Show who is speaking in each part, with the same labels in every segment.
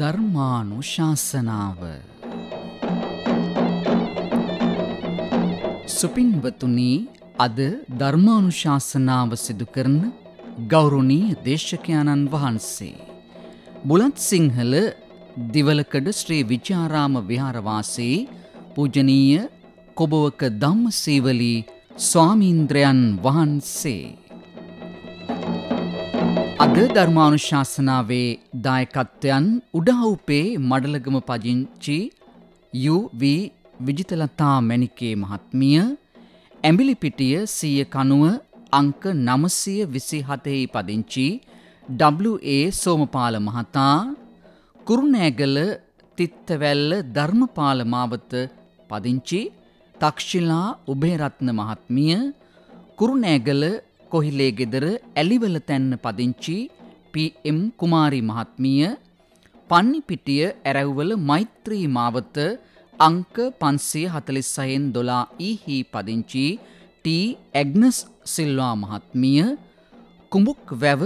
Speaker 1: ධර්මානු ශාසනාව සුපින්වතුනී අද ධර්මානු ශාසනාව සිදු කරන ගෞරුණී දේශකයාණන් වහන්සේ. බුලත් සිංහල දිවලකඩ ශ්‍රී විචාරාම විහාරවාසේ පූජනීය කොබවක ධම්ම සීවලී ස්වාමීන්ද්‍රයන් වහන්සේ. අද ධර්මානුශාසනාවේ දායකත්වයන් උඩහවුපේ මඩලගම පදිංචි UV විජිතලතා මැණිකේ මහත්මිය ඇඹිලිපිටිය සිය කනුව අංක නමසය විසි හතෙහි පදිංචි WA සෝමපාල මහතා කුරුණෑගල තිත්තවැල්ල ධර්මපාල මාවත පදිංචි තක්ෂිලා උබේරත්න මහත්මිය කුරුණෑගල කොහිලේ ගෙදර ඇලිවල තැන්න පදිංචි පම් කුමාරි මහත්මිය පන්නිපිටිය ඇරැව්වල මෛත්‍රී මාවත අංක පන්සේ හතලිස්සයෙන් දොලා ඊහි පදිංචි ට ඇග්නස් සිල්වා මහත්මිය කුඹුක් වැව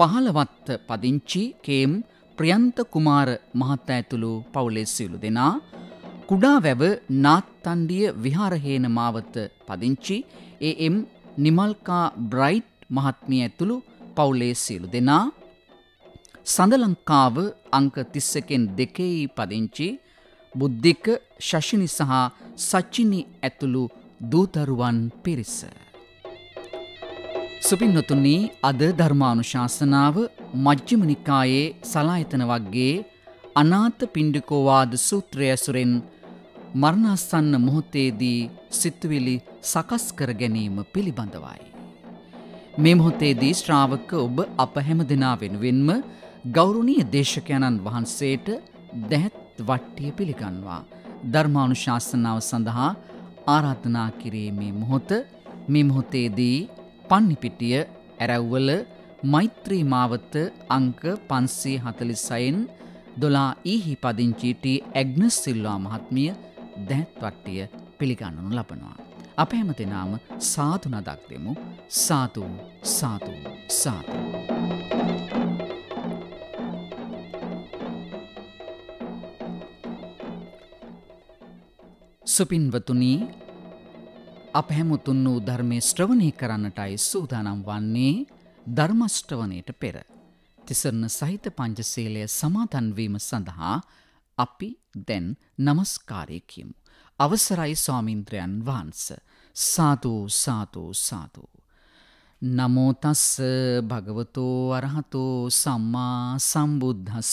Speaker 1: පහළවත්ත පදිංචි කේම් ප්‍රියන්ත කුමාර මහත්ත ඇතුළු පවුලේ සියලු දෙනා කුඩා වැව නාත්තණ්ඩිය විහාරහේන මාවත පදිංචි එම් නිමල්කා බ්‍රයිට් මහත්මිය ඇතුළු පවුලේ සියලු දෙනා සඳලංකාව අංක 31කින් දෙකේ පදිංචි බුද්ධික ශෂිනි සහ සචිනි ඇතුළු දූතරුවන් පිරිස. සුපින්නතුනි අද ධර්මානුශාසනාව මජ්ක්‍ධිම නිකායේ සලායතන වර්ගයේ අනාථ පිණ්ඩිකෝවාද සූත්‍රය ඇසුරෙන් මරණාසන්න මොහොතේදී සිතුවිලි සකස් කර ගැනීම පිළිබඳවයි. මේ මොහොතේදී ශ්‍රාවක ඔබ අප හැම දෙනා වෙනුවෙන්ම ගෞරුණීය දේශකයණන් වහන්සේට දැහැත් වට්ටිය පිළිගන්වා. ධර්මානුශාසනාව සඳහා ආරාධනා කිරීමේ මොහොත මේ මොහොතේදී පන්නිපිටිය ඇරැව්වල මෛත්‍රී මාවත අංක 546න් දොලා ඊහි පදිංචිටි ඇග්නස් සිල්වා මහත්මිය දැහැත් වට්ටිය පිළිගන්නනු ලබනවා. අප හැම දෙනාම සාතු නදක් දෙමු සාතු සාතු සාතු. සුපින්වතුනි අප හැමුතුන් වූ ධර්මය ශ්‍රවණය කරන්නටයි සූදානම් වන්නේ ධර්මශ්‍රවණයට පෙර. තිසරණ සහිත පංචසීලය සමාතන්වීම සඳහා අපි දැන් නමස්කාරය කියමු. අවසරයි ස්වාමින්ද්‍රයන් වහන්ස. සාතූ සාතූ සාතූ. නමෝතස්ස භගවතෝ අරහතෝ සම්මා සම්බුද්ධස්ස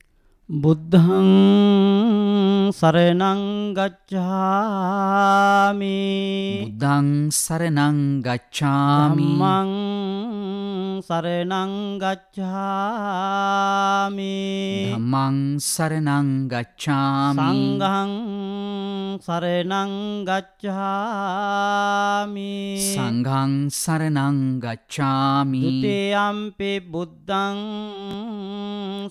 Speaker 1: බුද්ධං සරණං ගච්ඡාමි බුද්ධං සරණං ගච්ඡාමි මං
Speaker 2: සරණං
Speaker 1: ගච්ඡාමි මං සරණං ගච්ඡාමි සංඝං සරණං ගච්ඡාමි
Speaker 2: සංඝං
Speaker 1: සරණං ගච්ඡාමි ဒ
Speaker 2: ුතියම්පි බුද්ධං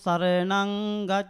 Speaker 2: සරණං ගච්ඡාමි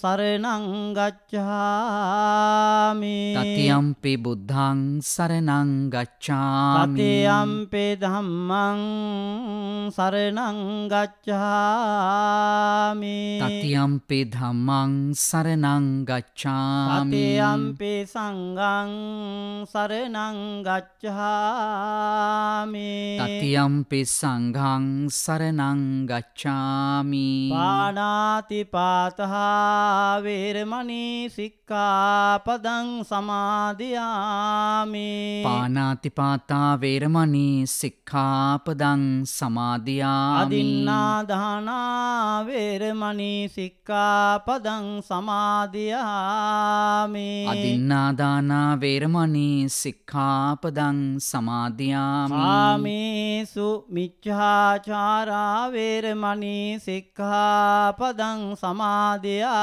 Speaker 2: සරණං
Speaker 1: ගච්ඡාමි තතියම්පි බුද්ධං සරණං ගච්ඡාමි තතියම්පි ධම්මං සරණං ගච්ඡාමි තතියම්පි ධම්මං සරණං ගච්ඡාමි තතියම්පි
Speaker 2: සංඝං සරණං ගච්ඡාමි
Speaker 1: තතියම්පි සංඝං සරණං ගච්ඡාමි පාණාති
Speaker 2: පාතහා වේරමණී සික්ඛාපදං සමාදියාමි
Speaker 1: පාණාතිපාතා වේරමණී සික්ඛාපදං සමාදියාමි අදින්නා
Speaker 2: දානා වේරමණී සික්ඛාපදං සමාදියාමි අදින්නා
Speaker 1: දානා වේරමණී සික්ඛාපදං සමාදියාමි
Speaker 2: ආමේසු මිච්ඡාචාරා වේරමණී සික්ඛාපදං සමාදියාමි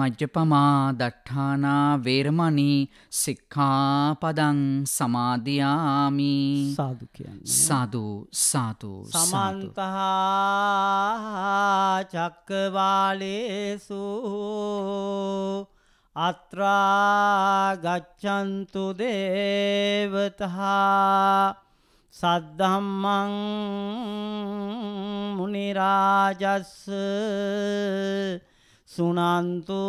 Speaker 1: මජ්ජපමා දට්ඨානා වේරමණී සික්ඛාපදං සමාදියාමි සාදු
Speaker 2: කියන්නේ සාදු
Speaker 1: සාදු සමන්තහ
Speaker 2: චක්කවාලේසු අත්‍රා ගච්ඡන්තු දේවතහා සද්ධම්මං මුනිරාජස්ස සුනන්තෝ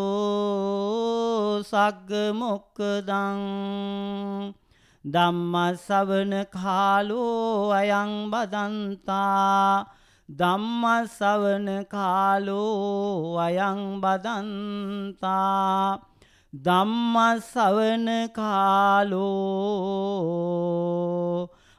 Speaker 2: සග්ග මොක්කදං ධම්මසවන කාලෝ අයං බදන්තා ධම්මසවන කාලෝ අයං බදන්තා ධම්මසවන කාලෝ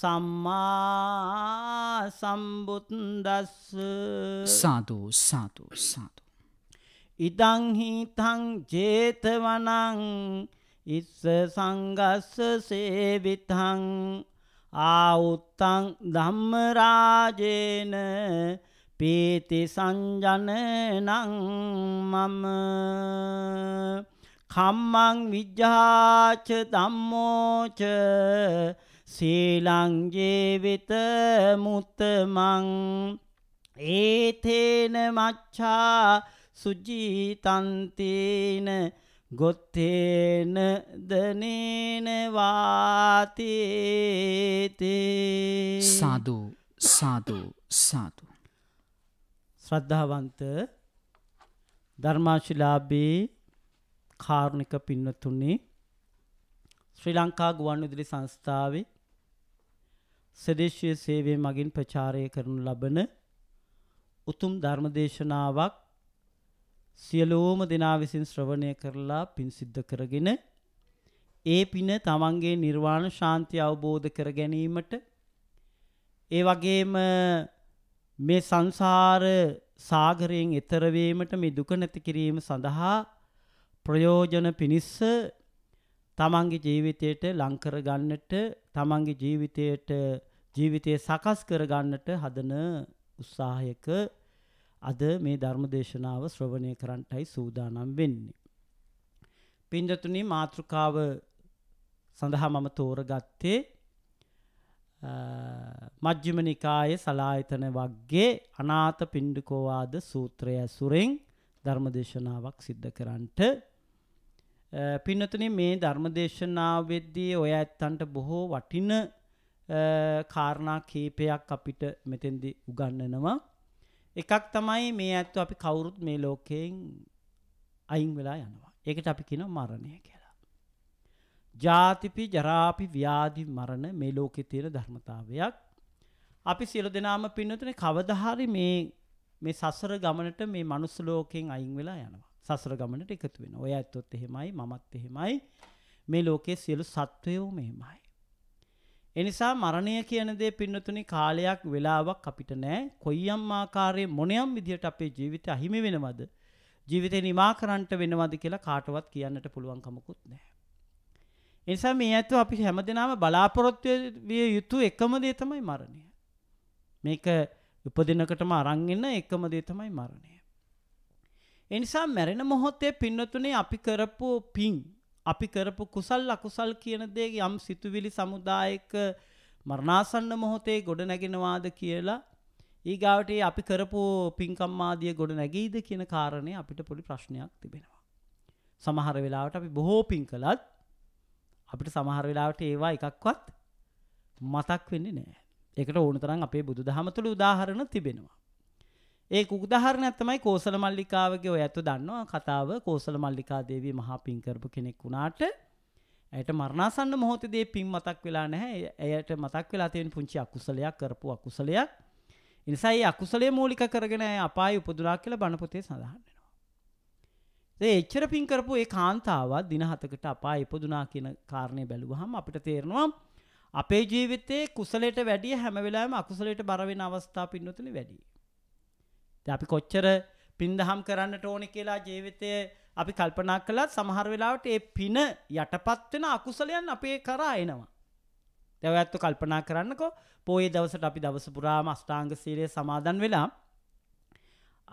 Speaker 2: සම්මා සම්බුද්දස්ස සාදු සාදු සාදු ඉදං හිතං 제තවනං ඉස්ස සංගස්ස සේවිතං ආඋත්තං ධම්ම රාජේන පීති සංජනනං මම කම්මං විජ්ජාච ධම්මෝච සීලංජේවිත මුත්තමං ඒතේන මච්ඡා සුජීතන්තේන ගොත්තේන දනේන වාතේතේ සාදු
Speaker 1: සාදු සාදු
Speaker 2: ශ්‍රද්ධාවන්ත ධර්මාශිලාභී කාරුණික පින්නතුනි ශ්‍රී ලංකා ගුවන්විදුලි සංස්ථාවේ සදේශීය සේවය මගින් ප්‍රචාරය කරනු ලබන උතුම් ධර්මදේශනාවක් සියලෝම දෙනා විසින් ශ්‍රවණය කරලා පින් සිද්ධ කරගෙන ඒ පින තමන්ගේ නිර්වාණ ශාන්තිය අවබෝධ කර ගැනීමට ඒ වගේම මේ සංසාර සාගරයෙන් එතර වීමට මේ දුක නැති කිරීම සඳහා ප්‍රයෝජන පිණිස තමන්ගේ ජීවිතයට ලං කර ගන්නට තමන්ගේ ජීවිතයට ජීවිතය සකස් කරගන්නට හදන උත්සාහයක අද මේ ධර්මදේශනාව ශ්‍රවණය කරන්ටයි සූදානම් වෙන්නේ. පින්දතුනි මාතෘකාව සඳහා මම තෝරගත්තේ මජ්ක්‍ධිම නිකායේ සලායතන වග්ගේ අනාථ පිණ්ඩිකෝවාද සූත්‍රය ඇසුරෙන් ධර්මදේශනාවක් සිද්ධ කරන්නට පින්නතුනේ මේ ධර්මදේශනාවෙද්දී ඔය ඇත්තන්ට බොහෝ වටින කාරණා කීපයක් අපිට මෙතෙන්දි උගන්වනවා. එකක් තමයි මේ ඇත්ත අපි කවුරුත් මේ ලෝකයෙන් අයින් වෙලා යනවා. ඒකට අපි කියනවා මරණය කියලා. ජාතිපි ජරාපි ව්‍යාධි මරණ මේ ලෝකේ තියෙන ධර්මතාවයක්. අපි සියලු දෙනාම පින්නතුනේ කවදා හරි මේ මේ සසර ගමනට මේ මනුස්ස ලෝකයෙන් අයින් වෙලා යනවා. සසර ගමනට එකතු වෙන. ඔය ඇත්තොත් එහෙමයි මමත් එහෙමයි මේ ලෝකයේ සියලු සත්වයෝ මෙහෙමයි. එනිසා මරණය කියන දේ පින්නතුනි කාලයක් වෙලාවක් අපිට නෑ. කොයියම් ආකාරයේ මොනියම් විදියට අපේ ජීවිතය අහිමි වෙනවද? ජීවිතේ නිමා කරන්නට වෙනවද කියලා කාටවත් කියන්නට පුළුවන් කමකුත් නෑ. එනිසා මේ ඇත්තෝ අපි හැමදෙනාම බලාපොරොත්තු විය යුතු එකම දේ තමයි මරණය. මේක උපදිනකටම අරන් එන එකම දේ තමයි මරණය. එනිසා මැරෙන මොහොතේ පින්නතුනේ අපි කරපු පින් අපි කරපු කුසල් අකුසල් කියන දේ යම් සිතුවිලි සමුදායක මරණාසන්න මොහොතේ ගොඩ නැගෙනවාද කියලා ඊගාවට අපි කරපු පින්කම්මාදිය ගොඩ නැගීද කියන කාරණය අපිට පොඩි ප්‍රශ්නයක් තිබෙනවා. සමහර වෙලාවට අපි බොහෝ පින් කළත් අපිට සමහර වෙලාවට ඒවා එකක්වත් මතක් වෙන්නේ නෑ. ඒකට ඕන තරම් අපේ බුදුදහම තුළ උදාහරණ තිබෙනවා. ඒ උදාහරණයක් තමයි කෝසල මල්ලිකාවගේ ඔය ඇතු දන්නවා කතාව කෝසල මල්ලිකා දේවී මහා පින් කරපු කෙනෙක් වුණාට ඇයට මරණාසන්න මොහොතේදී පින් මතක් වෙලා නැහැ. ඇයට මතක් වෙලා තියෙන පුංචි අකුසලයක් කරපු අකුසලයක්. ඒ නිසා මේ අකුසලයේ මූලික කරගෙන ඇය අපායේ උපදුනා කියලා බණ පොතේ සඳහන් වෙනවා. ඒ එච්චර පින් කරපු ඒ කාන්තාව දින හතකට අපායේ උපදුනා කියන කාරණේ බැලුවහම අපිට තේරෙනවා අපේ ජීවිතයේ කුසලයට වැඩිය හැම වෙලාවෙම අකුසලයට බර වෙන අවස්ථා පින්නතුනේ වැඩියි. අපි කොච්චර පින්දහම් කරන්නට ඕන කියලා ජීවිතය අපි කල්පනා කළත් සමහර වෙලාවට ඒ පින යටපත් වෙන අකුසලයන් අපේ කරා එනවා. දැන් ඔයත් කල්පනා කරන්නකෝ පොයේ දවසට අපි දවස පුරාම අෂ්ටාංග සීලය සමාදන් වෙලා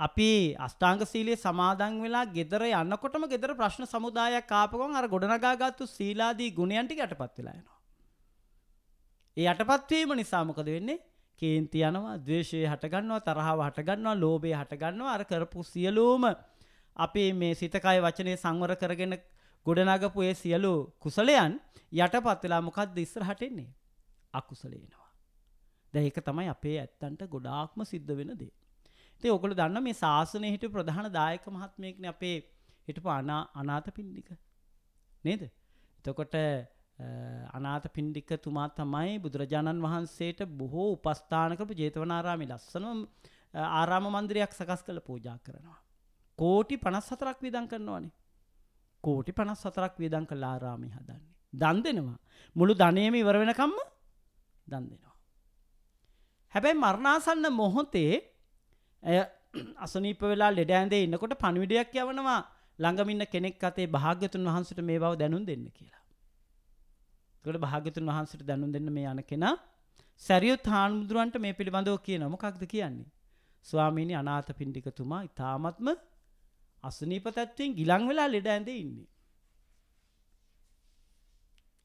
Speaker 2: අපි අෂ්ටාංග සීලයේ සමාදන් වෙලා ගෙදර යනකොටම ගෙදර ප්‍රශ්න සමුදායක් ආපගොන් අර ගොඩනගාගත්තු සීලාදී ගුණයන් ටික යටපත් වෙලා යනවා. ඒ යටපත් වීම නිසා මොකද වෙන්නේ? කේන්ති යනවා දවේශය හටගන්නවා තරහාව හටගන්නවා ලෝබේ හටගන්නවා අර කරපු සියලූම අපි මේ සිතකයි වචනය සංවර කරගෙන ගොඩනගපු ඒ සියලු කුසලයන් යටපත් වෙලා මොකක්ද ඉස්සර හටෙන්නේ අකුසලේනවා. දැ ඒක තමයි අපේ ඇත්තන්ට ගොඩාක්ම සිද්ධ වෙන දේ. තේ ඔගොල දන්න මේ ශාසනය හිට ප්‍රධාන දායක මහත්මයෙක්න අපේ හිටපු අනා අනාත පින්ඩික නේද එතකොට අනාත පින්ඩික තුමා තමයි බුදුරජාණන් වහන්සේට බොහෝ උපස්ථාන කරපු ජේතවනාරාමේ ලස්සනම ආරාම මන්දිරයක් සකස් කළ පූජා කරනවා. කෝටි 54ක් වියදම් කරනවානේ. කෝටි 54ක් වියදම් කළ ආරාමේ හදන්නේ. දන් දෙනවා. මුළු ධනෙම ඉවර වෙනකම්ම දන් දෙනවා. හැබැයි මරණාසන්න මොහොතේ ඇය අසනීප වෙලා ලෙඩ ඇඳේ ඉන්නකොට පණිවිඩයක් යවනවා ළඟමින්න කෙනෙක් අතේ භාග්‍යතුන් වහන්සේට මේ බව දැනුම් දෙන්න කියලා. ගොඩ භාගතුන් වහන්සට දැනුම් දෙන්න මේ යන කෙනා සැරියුත් හාමුදුරුවන්ට මේ පිළිබඳව කියන මොකක්ද කියන්නේ. ස්වාමීණි අනාත පින්ඩිකතුමා ඉතාමත්ම අසනීප තත්ත්වයෙන් ගිලං වෙලා ලෙඩ ඇඳේ ඉන්නේ.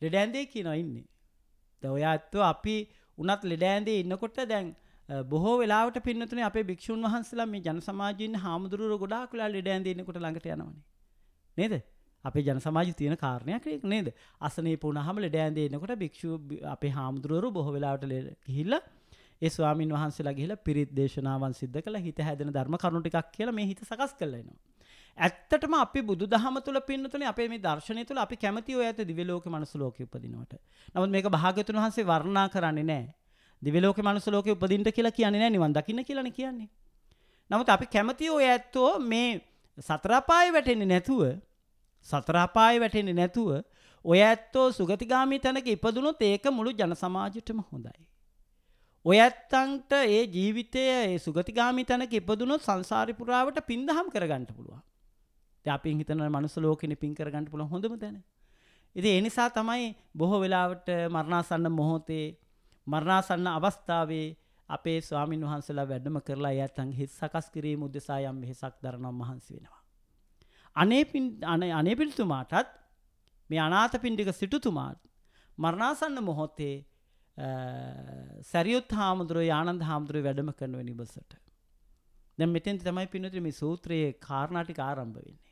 Speaker 2: ලෙඩ ඇඳේ කියනවා ඉන්නේ. ද ඔයා ඇත්තෝ අපි උනත් ලෙඩ ඇඳේ ඉන්නකොට දැන් බොහෝ වෙලාවට පින්නතුනේ අපේ භික්ෂුන් වහන්සේලා මේ ජන සමාජයේ ඉන්න හාමුදුරුවෝ ගොඩාක් වෙලා ලෙඩ ඇඳේ ඉන්නකොට ළඟට යනවනේ. නේද? අපේ ජන සමාජ තියෙන කාරණයක් නේද අසනේ පුුණහම ලෙඩෑන්දේනකොට භික්ෂු අපේ හාමුදුරුවරු බොහොවෙලාට ලෙ ගිහිල්ල ඒ ස්වාමින් වහන්සේලා ගිහිලා පිරිත් දේශනාවන් සිද්ධ කළ හිත හැදෙන ධර්ම කරුණු ටිකක් කියලා මේ හිත සකස් කරලනවා. ඇත්තටම අපි බුදු දහම තුළ පින්නතුනේ අපේ මේ දර්ශනය තුළ අපි කැමති ඔය ඇත දිව්‍ය ලෝකේ මනුස්ස ලෝකේ උපදිනවට. නමුත් මේක භාග්‍යතුන් වහන්සේ වර්ණනා කරන්නේ නැහැ. දිව්‍ය ලෝකේ මනුස්ස ලෝකේ උපදින්න කියලා කියන්නේ නැහැ නිවන් දකින්න කියලානේ කියන්නේ. නමුත් අපි කැමති ඔය ඇත්තෝ මේ සතර අපායේ වැටෙන්නේ නැතුව සතරාපාය වැටෙන නැතුව ඔය ඇත්තෝ සුගතිගාමී තැනක ඉපදුනොත් ඒක මුළු ජන සමාජයටම හොඳයි. ඔය ඇත්තන්ට ඒ ජීවිතය ඒ සුගතිගාමී තැනක ඉපදුනොත් සංසාරි පුරාවට පින්දහම් කරගන්න පුළුවන්. ඉතින් අපි හිතන මනුස්ස ලෝකෙනේ පින් කරගන්න පුළුවන් හොඳම තැන. ඉතින් ඒ නිසා තමයි බොහෝ වෙලාවට මරණාසන්න මොහොතේ මරණාසන්න අවස්ථාවේ අපේ ස්වාමින් වහන්සේලා වැඩම කරලා ඒ ඇත්තන්ගේ හිත් සකස් කිරීම උදෙසා යම් මෙහෙසක් දරනවා මහන්සි වෙනවා. අනේ පිල්තුමාටත් මේ අනාත පින්ඩික සිටුතුමාත් මරණාසන්න මොහොත්තේ සැරියුත් හාමුදුරුව යානන්ද හාමුදුරුව වැඩම කරනුව නිබසට. දැ මෙතෙන් තමයි පිනතුරම සූත්‍රයේ කාරණාටික ආරම්භ වෙන්නේ.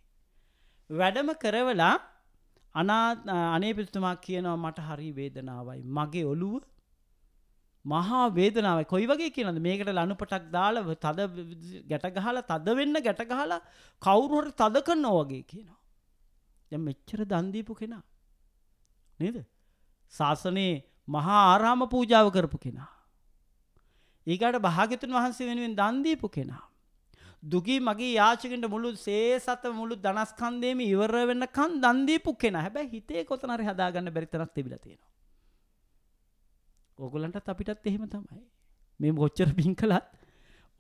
Speaker 2: වැඩම කරවලා අනේ පිතුමා කියනවා මට හරි වේදනාවයි. මගේ ඔලුව මහා වේදනාව කොයි වගේ කියනද මේකට ලනුපටක් දාල තද ගැටගහල තද වෙන්න ගැටගහල කවුරුහට තද කන්න වගේ කියනවා. ය මෙච්චර දන්දීපු කෙනා. නේද. ශාසනයේ මහා ආරාම පූජාව කරපු කෙනා. ඒකට භාගතුන් වහන්සේ වෙනුවෙන් දන්දීපු කෙනා. දුගී මගේ යාචකට මුළු සේසත මුළු දනස්කන්දේම ඉවර වෙන්න කන් දන්දීපු කෙන හැබැ හිතේ කොතනර හදාගන්න බැරිතරක් තිබිලතිෙනවා. ඕගොලන්ටත් අපිටත් එහෙම තමයි මේ මොච්චර පින් කළත්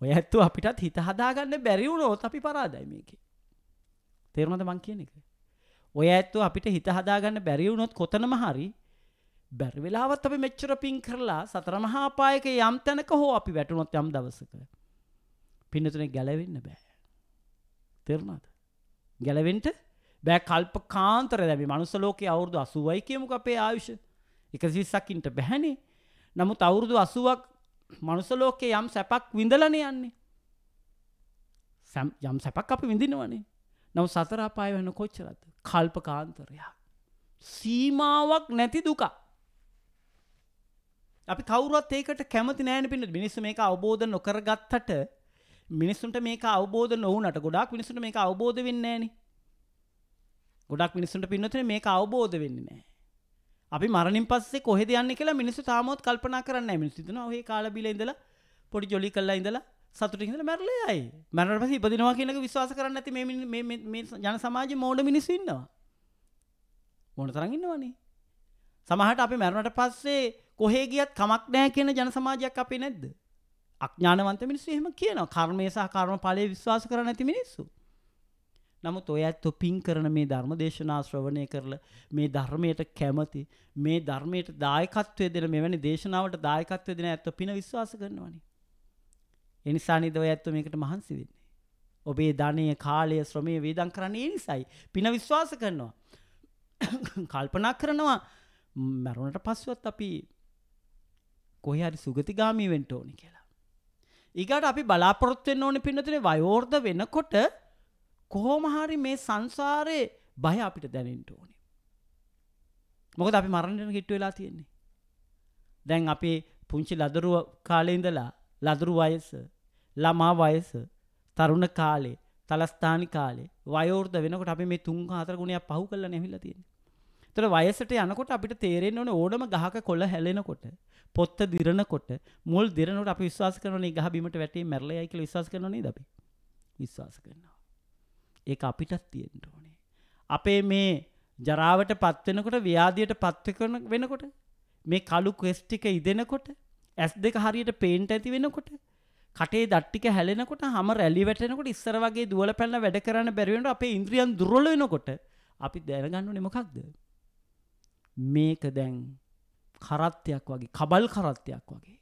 Speaker 2: ඔය ඇත්තු අපිටත් හිත හදාගන්න බැරිවුණෝත් අපි පරාදයි මේක තේරුණද මං කියන එක ඔය ඇත්තු අපිට හිත හදාගන්න බැරිවුණොත් කොතනම හරි බැරි වෙලාවත් අපි මෙච්චර පින් කරලා සතර මහා පායක යම් තැනක හෝ අපි වැටුණොත් යම් දවසක පින්නතුනේ ගැලවෙන්න බෑ තෙරුණාද ගැලවෙන්ට බෑ කල්ප කාන්තර දැබි මනුසලෝකයේ අවුරදු අසුවයි කියමුක අපේ ආයුෂ එක සිස්සක්කින්ට බැහැනේ නමුත් අවුරුදු අසුවක් මනුසලෝකේ යම් සැපක් විඳලන යන්නේ. යම් සැපක් අපි විඳිනවනේ. නව සතරාපාය වෙන කොච්චරද. කල්ප කාන්තරයා. සීමාවක් නැති දුකා. අපි කවුරත් ඒකට කැමති නෑන පිට මිනිස්ස මේක අවබෝධ නොකරගත්තට මිනිස්සුන්ට මේක අවබෝධ නොවනට ගොඩක් මිනිසුට මේක අවබෝධ වෙන්නේ නෑනේ. ගොඩක් මිනිසුන්ට පින්නතුන මේක අවබෝධ වෙන්නේ නෑ. අපි මරණින් පස්සේ කොහෙද යන්නේ කියලා මිනිස්සු තාමත් කල්පනා කරන්නේ නැහැ. මිනිස්සු හිතනවා ඔහේ කාලා බීලා ඉඳලා පොඩි ජොලි කරලා ඉඳලා සතුටින් ඉඳලා මැරලා යයි. මැරලා පස්සේ ඉපදිනවා කියන එක විශ්වාස කරන්නේ නැති මේ මේ මේ ජන සමාජයේ මෝඩ මිනිස්සු ඉන්නවා. මොන තරම් ඉන්නවනේ. සමහරට අපි මැරුණට පස්සේ කොහේ ගියත් කමක් නැහැ කියන ජන සමාජයක් අපේ නැද්ද? අඥානවන්ත මිනිස්සු එහෙම කියනවා. කර්මය සහ කර්මඵලය විශ්වාස කරන්නේ නැති මිනිස්සු. නමුත් ඔය ඇත්තු පින් කරන මේ ධර්ම දේශනා ශ්‍රවණය කරලා මේ ධර්මයට කැමති මේ ධර්මයට දායකත්වය දෙන මෙවැනි දේශනාවට දායකත්වය දෙන ඇත්ත පින විශ්වාස කරනවනේ. ඒ නිසා නේද ඔය ඇත්තු මේකට මහන්සි වෙන්නේ. ඔබේ ධනය, කාලය, ශ්‍රමය වේදම් කරන්නේ ඒ නිසායි. පින විශ්වාස කරනවා. කල්පනා කරනවා මරුණට පස්සෙවත් අපි කොහේ හරි සුගතිගාමී වෙන්න ඕනේ කියලා. ඊගාට අපි බලාපොරොත්තු වෙන්න ඕනේ පින්නතුනේ වයෝර්ධ වෙනකොට කොහොම හරි මේ සංසාරේ බය අපිට දැනෙන්න ඕනේ. මොකද අපි මරණයට හිටු වෙලා තියෙන්නේ. දැන් අපේ පුංචි ලදරුව කාලේ ඉඳලා ලදරු වයස, ළමා වයස, තරුණ කාලේ, තලස්ථානි කාලේ වයෝවෘද්ධ වෙනකොට අපි මේ තුන් හතර ගුණයක් පහු කරලා නැවිලා තියෙන්නේ. ඒතර වයසට යනකොට අපිට තේරෙන්න ඕනේ ඕනම ගහක කොළ හැලෙනකොට, පොත්ත දිරනකොට, මුල් දිරනකොට අපි විශ්වාස කරනෝනේ ගහ බිමට වැටේ මැරලා යයි කියලා විශ්වාස කරනෝ නේද අපි? විශ්වාස කරනවා. ඒ අපිටත් තියෙන්ට ඕනේ. අපේ මේ ජරාවට පත්වෙනකොට ව්‍යාධයට පත්ව කරන වෙනකොට මේ කලු කෙස්ටික ඉදෙනකොට ඇස් දෙක හරියට පේන්ට ඇති වෙනකොට කටේ දට්ටික හැලෙනකොට හම රැලි වැටෙනකොට ඉස්සර වගේ දුවල පැල්ල වැඩ කරන්න බැරිවෙනට අපේ ඉන්ද්‍රියන් දුරල වෙනකොට අපි දැනගන්න නෙමකක්ද. මේක දැන් කරත්තයක් වගේ කබල් කරත්තයක් වගේ.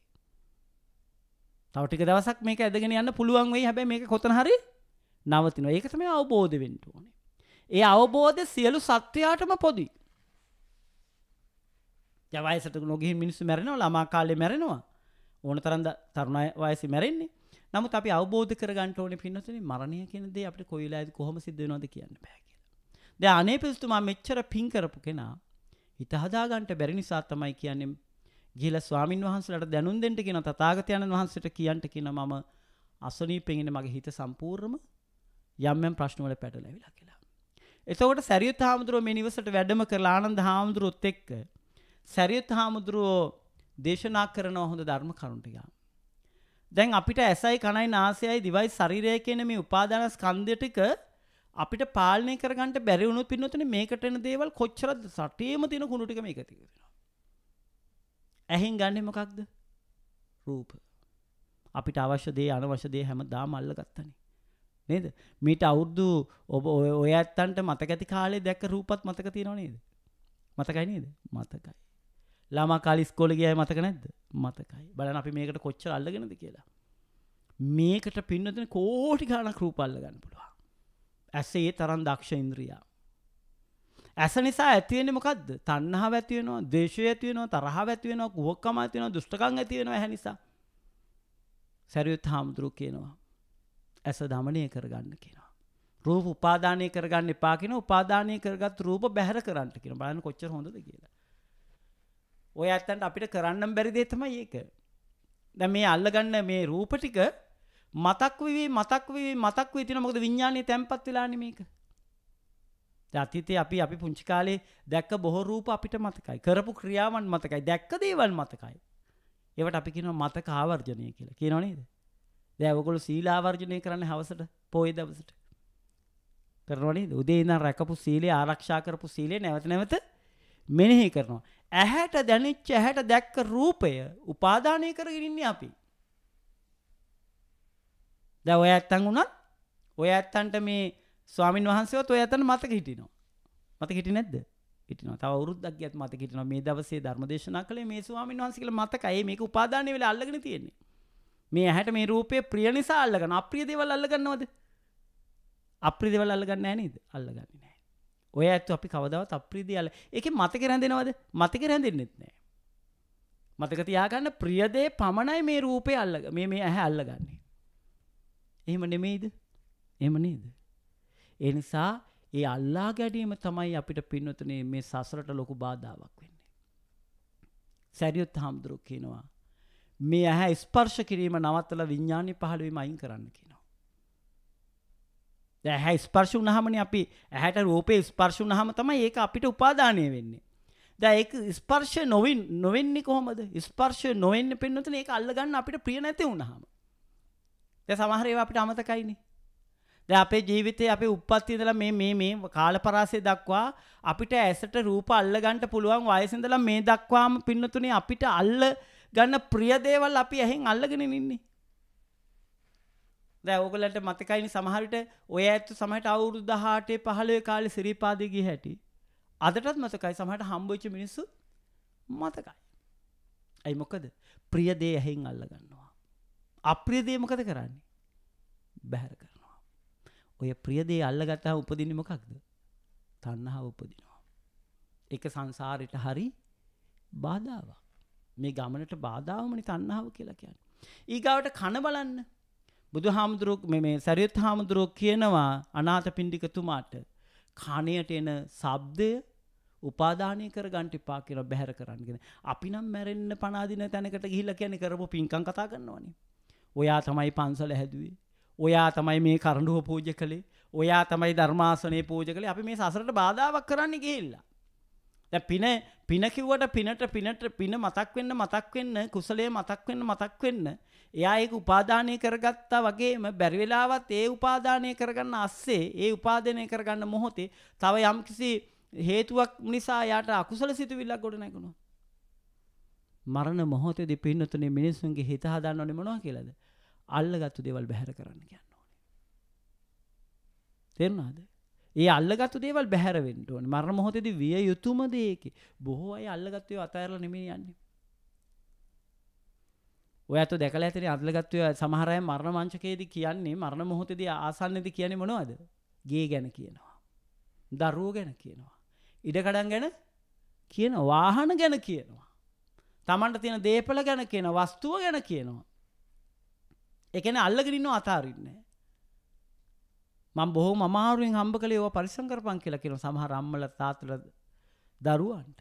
Speaker 2: තවටික දවසක් මේක ඇදගෙන යන්න පුළුවන් වෙයි හැබැ මේ කොතන හරි නවතිනවා. ඒක තමයි අවබෝධ වෙන්න ඕනේ. ඒ අවබෝධය සියලු සත්වයාටම පොදුයි. යවයසට නොගිහින් මිනිස්සු මැරෙනවා ළමා කාලේ මැරෙනවා. ඕන තරම් තරුණ වයසේ මැරෙන්නේ. නමුත් අපි අවබෝධ කරගන්න ඕනේ පින්නතුනේ මරණය කියන දේ අපිට කොයිලාද කොහොම සිද්ධ වෙනවද කියන්න බෑ කියලා. දැන් අනේ පිස්සුතුමා මෙච්චර පිං කරපු කෙනා හිත හදාගන්න බැරි නිසා තමයි කියන්නේ ගිහිල ස්වාමින් වහන්සලට දැනුම් දෙන්න කියන තථාගතයන් වහන්සේට කියන්න කියන මම අසනීපෙන් ඉන්නේ මගේ හිත සම්පූර්ණම යම්යම් ප්‍රශ්නවල පැටලැවිලා කියලා. එතකොට සැරියුත් හාමුදුරුවෝ මේ නිවසට වැඩම කරලා ආනන්ද හාමුදුරුවොත් එක්ක සැරියුත් හාමුදුරුවෝ දේශනා කරන හොඳ ධර්ම කරුණු ටික. දැන් අපිට ඇසයි කනයි නාසයයි දිවයි ශරීරය කියන මේ උපාදාන ස්කන්ධය ටික අපිට පාලනය කරගන්න බැරි වුණොත් පින්නොතනේ මේකට එන දේවල් කොච්චරද සටේම තියෙන කුණු ටික මේක තියෙනවා. ඇහෙන් ගන්නෙ මොකක්ද? රූප. අපිට අවශ්‍ය දේ අනවශ්‍ය දේ හැමදාම අල්ලගත්තනේ. නේද මීට අවුරුදු ඔබ ඔය ඇත්තන්ට මතකඇති කාලේ දැක රූපත් මතක තියෙනව නේද මතකයි නේද මතකයි ළමා කාලි ස්කෝලගයයි මතක නැද්ද මතකයි බලන අපි මේකට කොච්චර අල්ලගෙනද කියලා මේකට පින්නතින කෝටි ගාන රූපල්ල ගන්න පුළුවන් ඇසේ තරන් දක්ෂ ඉන්ද්‍රියා ඇස නිසා ඇතිවෙන මොකක්ද තන්නහා ඇතිවෙනවා දේශය ඇතිවෙනවා තරහ ඇතිවෙනවා කුවක්කම ඇතිවෙන දුෂ්ටකං ඇතිවෙනවා හැ නිසා සැරියුත් හාමුදුරු කියනවා ඇස දමනය කරගන්න කියෙනවා. රූප උපාධානය කරගන්න පාකින උපාධානය කරගත් රූප බැහර කරන්නට කියෙන බලන කොච්ච හොඳද කියලා. ඔය ඇත්තන්ට අපිට කරන්නම් බැරිදේතම ඒක. ද මේ අල්ලගන්න මේ රූප ටික මතක් වවේ මතක් වේ මතක් වේ තින මොකද විඤ්ඥානය තැන්පත් වෙලානමේක. අතීතය අපි අපි පුංචිකාලේ දැක්ක බොහෝ රූප අපිට මතකයි කරපු ක්‍රියාවන් මතකයි දැක්ක දේවල් මතකයි. ඒවට අපි කියන මතක ආවර්ජනය කියලා කියනොනේද. දැන් ඔයගොල්ලෝ සීලාවර්ජනය කරන්නේ හවසට පොයේ දවසට. කරනවා නේද? උදේ ඉඳන් රැකපු සීලය ආරක්ෂා කරපු සීලය නැවත නැවත මෙනෙහි කරනවා. ඇහැට දැනෙච්ච ඇහැට දැක්ක රූපය උපාදානය කරගෙන ඉන්නේ අපි. දැන් ඔය ඇත්තන් උනත් ඔය ඇත්තන්ට මේ ස්වාමින් වහන්සේවත් ඔය ඇත්තන් මතක හිටිනවා. මතක හිටියේ නැද්ද? හිටිනවා. තව අවුරුද්දක් ගියත් මතක හිටිනවා. මේ දවසේ ධර්මදේශනා කළේ මේ ස්වාමින් වහන්සේ කියලා මතකයි. මේක උපාදානය වෙලා අල්ලගෙන තියෙන්නේ. මේ ඇහැට මේ රූපය ප්‍රිය නිසා අල්ලගන්න අප්‍රිය දේවල් අල්ලගන්නවද අප්‍රි දෙවල් අල්ලගන්න නේද අල්ලගන්න නෑ ඔය ඇත්තු අපි කවදාවත් අප්‍රීදි අල්ල එක මතක රැඳෙනවද මතක රැඳෙන්නෙත් නෑ මතක තියාගන්න ප්‍රියදේ පමණයි මේ රූපය අල්ල මේ මේ ඇහැ අල්ලගන්නේ එහෙම නෙමෙයිද එහෙම නේද ඒ නිසා ඒ අල්ලා ගැඩීම තමයි අපිට පින්නතුනේ මේ සසරට ලොකු බාධාවක් වෙන්නේ සැරියොත් හාමුදුරුවෝ කියනවා මේ ඇහැ ස්පර්ශ කිරීම නවත්තල විඤ්ඥානය පහළුවීම අයින් කරන්න කියනවා. දැහැ ස්පර්ශ වනහමන අපි ඇහැට රෝපය ස්පර්ශ වනහම තමයි ඒක අපිට උපාදානය වෙන්නේ. දැ ඒ ස්පර්ශ නොවන් නොවෙන්නේ කොහොමද ස්පර්ශ නොවෙන්න පෙන්නතුන ඒ අල්ලගන්න අපිට ප්‍රිය නැති වුණහම. ද සමහරේ අපිට අමතකයිනේ. ද අපේ ජීවිතය අපේ උපත්තිදල මේ මේ මේ කාලපරාසය දක්වා අපිට ඇසට රූප අල්ලගන්ට පුළුවන් වයසිඳල මේ දක්වාම පින්නතුනේ අපිට අල්ල ගන්න ප්‍රියදේවල් අපි ඇහෙන් අල්ලගෙන ඉන්නේ. දැ ඕගලට මතකයිනි සමහරිට ඔය ඇත්තු සමට අවුරුදු දහටේ පහළය කාලි සිරිපාදයගි හැටි. අදටත් මතකයි සමහට හම්බෝච්ච මිනිස්සු මතකයි. ඇයි මොකද ප්‍රියදේ ඇහෙන් අල්ලගන්නවා. අප්‍රියදේ මොකද කරන්නේ. බැහැර කරනවා. ඔය ප්‍රියදේ අල්ලගත්තා උපදිනි මොකක්ද. තන්නහා උපදිනවා. එක සංසාරයට හරි බාධාවක්. මේ ගමනට බාධාවමනි තණ්හාව කියලා කියන්නේ. ඊගාවට කන බලන්න. බුදුහාමුදුරුවෝ මේ මේ සරියත් හාමුදුරුවෝ කියනවා අනාථපිණ්ඩිකතුමාට කණයට එන ශබ්දය උපාදානය කරගන්න එපා කියලා බැහැර කරන්න කියන. අපි නම් මැරෙන්න පණ අදින තැනකට ගිහිල්ලා කියන්නේ කරපු පින්කම් කතා කරනවනේ. ඔයා තමයි පන්සල හැදුවේ. ඔයා තමයි මේ කරඬුව පූජා කළේ. ඔයා තමයි ධර්මාසනේ පූජා කළේ. අපි මේ සසරට බාධාවක් කරන්න ගිහිල්ලා. පින පිනකිවට පිනට පිනට පින මතක් වෙන්න මතක් වෙන්න කුසලයේ මතක් වෙන්න මතක් වෙන්න එයා ඒක උපාදානය කරගත්තා වගේම බැරි වෙලාවත් ඒ උපාදානය කරගන්න අස්සේ ඒ උපාදානය කරගන්න මොහොතේ තව යම්කිසි හේතුවක් නිසා යාට අකුසල සිතුවිල්ලක් ගොඩ නැගුණා මරණ මොහොතේදී පින්නතුනේ මිනිසුන්ගේ හිත හදන්න ඕනේ මොනවා කියලාද අල්ලගත්තු දේවල් බැහැර කරන්න කියන්න ඕනේ තේරුණාද ඒ අල්ලගත්තු දේවල් බැහැරවෙන්ට ඕන මරණ මොහොතෙද විය යුතුම දේකි බොහෝ අය අල්ලගත්තය අතඇරල නෙමේ යන්නේ ඔයතු දැකල ඇතන අල්ලගත්වය සමහරය මරණ මංචකයේද කියන්නේ මරණ මොහොතද ආසන්නද කියන්නේ මොනවද ගේ ගැන කියනවා දරුවෝ ගැන කියනවා ඉඩකඩන් ගැන කියන වාහන ගැන කියනවා තමන්ට තියෙන දේපල ගැන කියන වස්තුව ගැන කියනවා එකන අල්ලගරින්න අතාරන්නේ මම බොහොම අමාරුවෙන් හම්බ කළේ ඒවා පරිස්සම් කරපන් කියලා කියන සමහර අම්මලා තාත්තලා දරුවන්ට.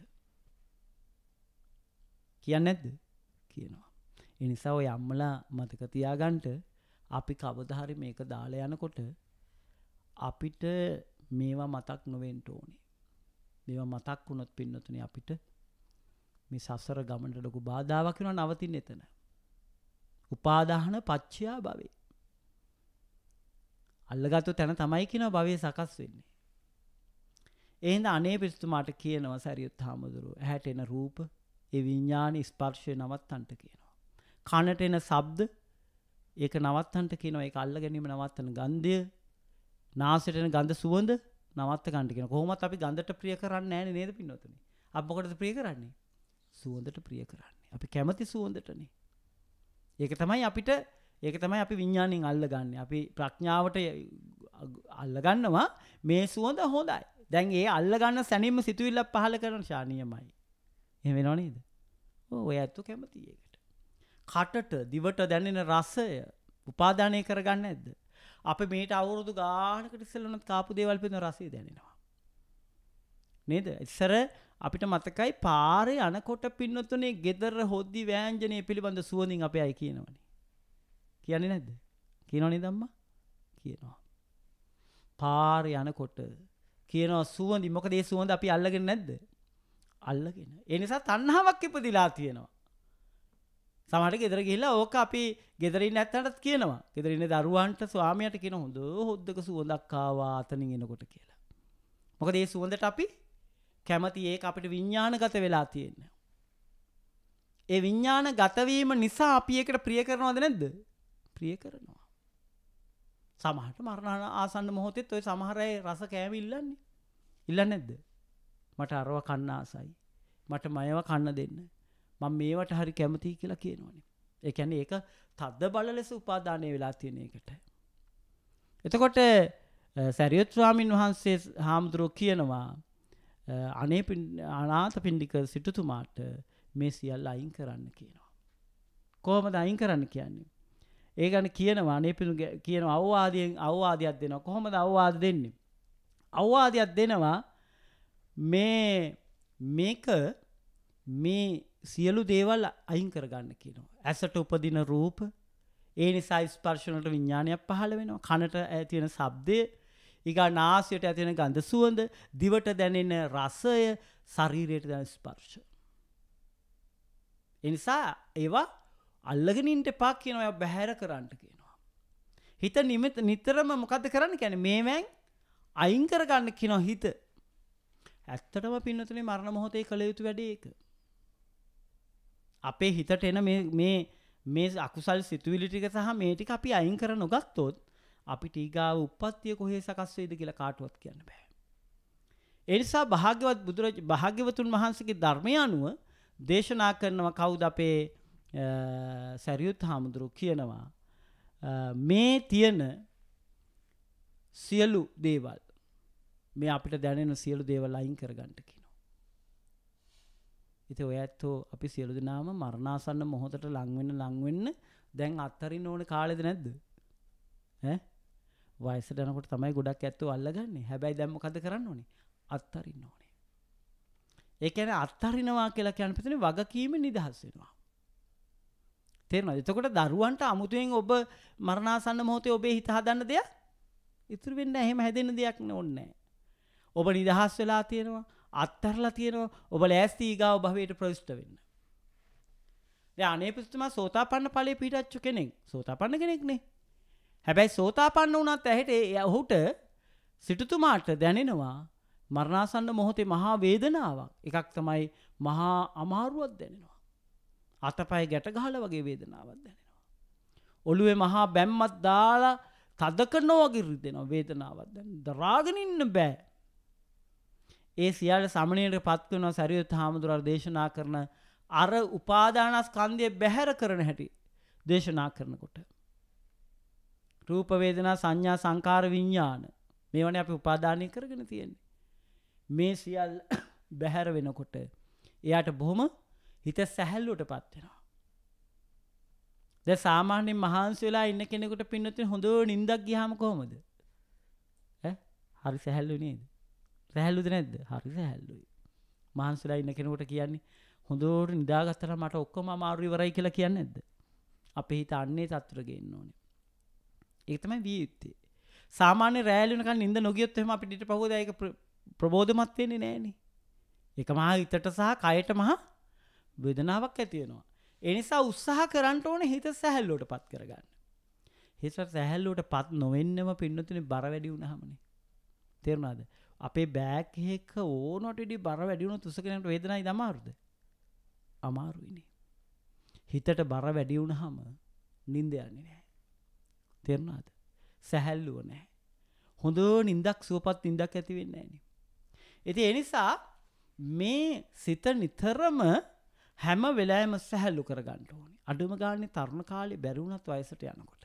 Speaker 2: කියන්නේ නැද්ද? කියනවා. ඒ නිසා ওই අම්මලා මතක තියාගන්න අපි කවදා හරි මේක දාලා යනකොට අපිට මේවා මතක් නොවෙන්න ඕනේ. මේවා මතක් වුණොත් පින්නතුනේ අපිට මේ සසර ගමනට ලොකු බාධාවක් වෙනවා නවතින්න එතන. උපාදාන පච්චයා භවේ. අල්ලගත්තු තැන තමයි කියනවා භවය සකස් වෙන්නේ. එහෙනම් අනේ පිරිසුතුමාට කියනවා සරියුත් හාමුදුරුවෝ ඇහැට එන රූප ඒ විඥාන ස්පර්ශය නවත්තන්ට කියනවා. කනට එන ශබ්ද ඒක නවත්තන්ට කියනවා ඒක අල්ල ගැනීම නවත්තන ගන්ධය නාසයට එන ගඳ සුවඳ නවත්ත ගන්නට කියනවා. කොහොමත් අපි ගඳට ප්‍රිය කරන්නේ නැහැ නේද පින්නොතනේ. අපි මොකටද ප්‍රිය කරන්නේ? සුවඳට ප්‍රිය කරන්නේ. අපි කැමති සුවඳටනේ. ඒක තමයි අපිට ඒක තමයි අපි විඤ්ඥානින් අල්ලගන්න අපි ප්‍රඥාවට අල්ලගන්නවා මේ සුවඳ හොඳයි දැන් ඒ අල්ලගන්න සැනීම සිතුවිල්ල පහල කරන ශානයමයි එම නොනේද ඔය ඇත්තු කැමති ඒකට කටට දිවට දැනෙන රස්සය උපාධානය කරගන්න ඇද අප මේට අවුරුදු ගානකට ඉස්සල්ලනත් කාපු දේවල් පෙන රසේ දැනෙනවා නේද ඉස්සර අපිට මතකයි පාරය අනකොට පින්නතුනේ ගෙදර හොද්දි වෑන්ජනය පිළිබඳ සුවඳින් අප අයි කියනවනේ කියන්නේ නැද්ද කියනවනේ ධම්මා කියනවා පාර යනකොට කියනවා සුවඳි මොකද ඒ සුවඳ අපි අල්ලගෙන නැද්ද අල්ලගෙන ඒ නිසා තණ්හාවක් ඉපදිලා තියෙනවා සමහර ගෙදර ගිහිල්ලා ඕක අපි ගෙදර ඉන්න ඇත්තටත් කියනවා ගෙදර ඉන්න දරුවන්ට ස්වාමියාට කියන හොඳ හොද්දක සුවඳක් ආවා අතනින් එනකොට කියලා මොකද ඒ සුවඳට අපි කැමති ඒක අපිට විඥානගත වෙලා තියෙනවා ඒ විඥානගත වීම නිසා අපි ඒකට ප්‍රිය කරනවද නැද්ද ප්‍රිය කරනවා. සමහට මරණාන ආසන්න මොහොතෙත් ඔය සමහරය රස කෑම ඉල්ලන්නේ. ඉල්ල නැද්ද. මට අරව කන්න ආසයි. මට මයව කන්න දෙන්න. මං මේවට හරි කැමතියි කියලා කියනවනේ. එකැන ඒක තද්ද බල ලෙස උපාධානය වෙලා තියෙන එකට. එතකොට සැරියොත්ස්වාමින් වහන්සේ හාමුදුරුව කියනවා අනේ අනාත පිණ්ඩික සිටුතුමාට මේ සියල් අයින් කරන්න කියනවා. කොහොමද අයින් කරන්න කියන්නේ. ඒගන කියනවා නේපිරු කියන අවවාදයෙන් අවවාදයක් දෙනවා කොහොමද අවවාද දෙන්නේ. අවවාදයක් දෙනවා මේ මේක මේ සියලු දේවල් අයින් කරගන්න කියනවා. ඇසට උපදින රූප ඒ නිසා ස්පර්ශණට විඤ්ඥානයක් පහළ වෙනවා කණට ඇතියෙන සබ්දය ඒගා නාසයට ඇතිෙන ගඳ සුවඳ දිවට දැනෙන රසය ශරීරයට දැන ස්පර්ශ. එනිසා ඒවා අල්ලගෙනින්ට පක් කියන ඔය බැහැර කරන්නට කියනවා. හිත නිමත නිතරම මොකද කරන්න කැන මේමැන් අයින් කරගන්න කිනො හිත. ඇත්තටම පින්නතුනේ මරණ මොහොතේ කළ යුතු වැඩේ එක. අපේ හිතට එන මේ අකුසල් සිතුවිලිටික සහ මේටික අපි අයින් කර නොගත්තොත් අපි ටීගාව උපත්තිය කොහේ සකස්වේද කියලා කාටුවත් කියන්න බෑ. එනිසා භාග්‍යවත් බුදුරජ භාග්‍යවතුන් වහන්සගේ ධර්මය අනුව දේශනා කරනව කවුද අපේ සැරියුත් හාමුදුරු කියනවා මේ තියෙන සියලු දේවල් මේ අපිට දැනෙන සියලු දේවල් අයින් කරගන්නට කියනවා. ඉතින් ඔය ඇත්තෝ අපි සියලු දෙනාම මරණාසන්න මොහොතට ලං වෙන්න ලං වෙන්න දැන් අත්තරින්න ඕන කාලෙද නැද්ද? ඈ වයසට යනකොට තමයි ගොඩක් ඇත්තෝ අල්ලගන්නේ. හැබැයි දැන් මොකද කරන්න ඕනේ? අත්තරින්න ඕනේ. ඒ කියන්නේ අත්තරිනවා කියලා කියන පිටුනේ වගකීම නිදහස් වෙනවා. තේරෙනවද? එතකොට දරුවන්ට අමුතුවෙන් ඔබ මරණාසන්න මොහොතේ ඔබේ හිත හදන්න දෙයක් ඉතුරු වෙන්නේ නැහැ. එහෙම හැදෙන්න දෙයක් ඕනේ ඔබ නිදහස් වෙලා තියෙනවා, අත්හැරලා තියෙනවා. ඔබ ලෑස්ති ඊගාව භවයට ප්‍රවිෂ්ඨ වෙන්න. දැන් අනේ පුතුමා සෝතාපන්න ඵලයේ පිටච්ච කෙනෙක්. සෝතාපන්න කෙනෙක් නේ. හැබැයි සෝතාපන්න වුණත් ඇහෙට ඔහුට සිටුතුමාට දැනෙනවා මරණාසන්න මොහොතේ මහා වේදනාවක්. එකක් තමයි මහා අමාරුවක් දැනෙනවා. අතපය ගැට ගහලා වගේ වේදනාවක් දැනෙනවා. ඔළුවේ මහා බැම්මත් දාලා තද කරනවා වගේ රිදෙනවා වේදනාවක් දැනෙන. දරාගෙන ඉන්න බෑ. ඒ සියල්ල සමණයට පත් වෙනවා සරියුත් හාමුදුරුවෝ දේශනා කරන අර උපාදානස්කන්ධය බැහැර කරන හැටි දේශනා කරනකොට. රූප වේදනා සංඥා සංකාර විඥාන මේවනේ අපි උපාදානය කරගෙන තියෙන්නේ. මේ සියල් බැහැර වෙනකොට එයාට බොහොම හිත සැහැල්ලුවට පත්වෙනවා. ද සාමාන්‍යෙන් මහන්ස වෙලා ඉන්න කෙනෙකුට පින්නතින් හොඳ නින්දක් ගිහාම කොමද හරි සැහැල්ලු නේද සැහැල්ලුද නැද්ද හරි සැහැල්ලුයි මහන්සලා ඉන්න කෙනෙකුට කියන්නේ හොඳෝට නිදාගත්තර මට ඔක්කොම මාරු වරයි කියලා කියන්න ඇද අපේ හිත අන්නේ තත්තුරගෙන්න්න ඕනේ ඒතමයි වී යුත්තේ සාමාන්‍ය රෑලුනක නිද නොගියොත්තම අපිට පහෝදායක ප්‍රබෝධමත්වයන්නේ නෑන එක මහා ඉතට සහ කයට මහා වේදනාවක් ඇති වෙනවා. ඒ නිසා උත්සාහ කරන්න ඕනේ හිත සැහැල්ලුවටපත් කරගන්න. හිත සැහැල්ලුවටපත් නොවෙන්නම පින්නතුනේ බර වැඩි වුණාමනේ. තේරුණාද? අපේ බෑග් එක ඕනට ඉදි බර වැඩි වුණොත් උසකෙනට වේදනයි දමාරුද? අමාරුයිනේ. හිතට බර වැඩි වුණාම නිින්ද යන්නේ නැහැ. තේරුණාද? සැහැල්ලුව නැහැ. හොඳ නිින්දක් සුවපත් නිින්දක් ඇති වෙන්නේ නැහැ නේ. ඉතින් ඒ නිසා මේ සිත නිතරම හැම වෙලාම සැහැල්ලු කරගන්න ඕනි අඩුම ගානි තරුණ කාලි බැරුණත් වයිසට යනකොට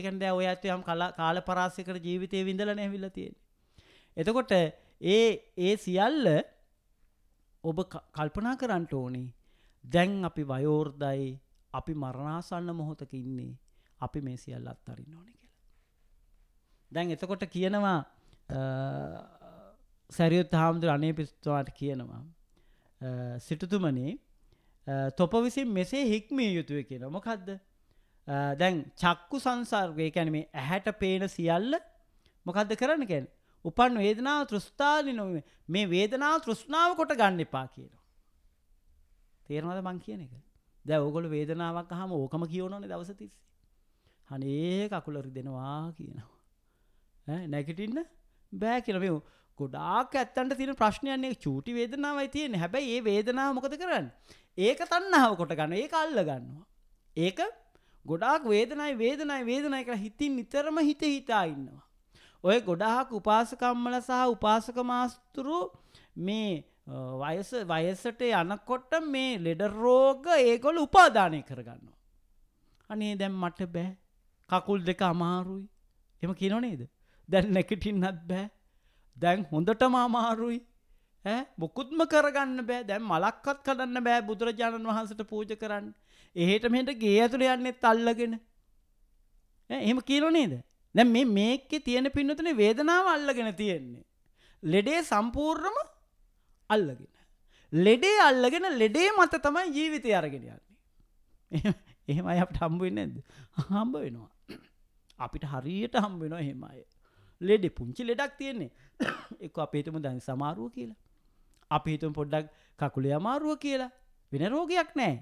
Speaker 2: එකන් දැ ඔය ඇත්තු යම් කලා කාල පරාසයකට ජීවිතය විඳලන ඇවිල්ල තියෙන. එතකොට ඒ ඒ සියල්ල ඔබ කල්පනා කරන්නට ඕනි දැන් අපි වයෝර්දයි අපි මරණාසන්න මොහොතක ඉන්නේ අපි මේ සියල්ල අත්තරින්න ඕනි කියලා. දැන් එතකොට කියනවා සැරියුත් හාමුදුර අනේ පිස්තුවාට කියනවා සිටුතුමනේ තොප විසින් මෙසේ හික්මිය යුතුය කියලා මොකක්ද දැන් චක්කු සංසර්ගය කැන මේ ඇහැට පේන සියල්ල මොකක්ද කරන්නකැන් උපන් වේදනාව තෘස්ථාලි නො මේ වේදනාව තෘෂ්ණාව කොට ගන්න එපා කියලා. තේරමද මං කියන එක දැ ඕගොල වේදනාවක් හම ඕකම කියවනන දවස තිස්සේ. හනේ කකුලරි දෙනවා කියනවා. නැගිටින්න බෑ කියලමෝ ගොඩාක් ඇත්තන්ට තින ප්‍රශ්නයන්නේ චූටි වේදනාවයි තියෙන හැබැයි ඒ වේදනාව මොකද කරන්න ඒක තන්නාව කොට ගන්න ඒ අල්ල ගන්නවා ඒක ගොඩාක් වේදනයි වේදනයි වේදනයි කියලා හිතින් නිතරම හිත හිතා ඉන්නවා ඔය ගොඩාක් උපාසකම්මල සහ උපාසක මාස්තුරු මේ වයස වයසට යනකොට මේ ලෙඩ රෝග ඒගොල්ල උපාදානය කරගන්නවා අනේ දැන් මට බෑ කකුල් දෙක අමාරුයි එම කියනෝ නේද දැන් නැකටින්නත් බෑ දැන් හොඳටම අමාරුයි මොකුත්ම කරගන්න බෑ දැන් මලක්කත් කඩන්න බෑ බුදුරජාණන් වහන්සට පූජ කරන්න එහෙට මෙට ගේ ඇතුළ යන්නෙත් අල්ලගෙන එහෙම කියලො නේද දැ මේ මේක තියෙන පින්නතන වේදනාව අල්ලගෙන තියෙන්නේ. ලෙඩේ සම්පූර්ණම අල්ලගෙන. ලෙඩේ අල්ලගෙන ලෙඩේ මත තමයි ජීවිතය අරගෙන යන්නේ. එහෙමයි අපට හම්බුවෙන්නේ නැද්ද? හම්බ වෙනවා. අපිට හරියට හම්බ වෙනවා එහෙමයි. ලෙඩ පුංචි ලෙඩක් තියෙන්නේ එක අපේටම දැන් සමාරුව කියලා. අපි හිතුම් පොඩ්ඩක් කකුලේ අමාරුව කියලා වෙන රෝගයක් නෑ.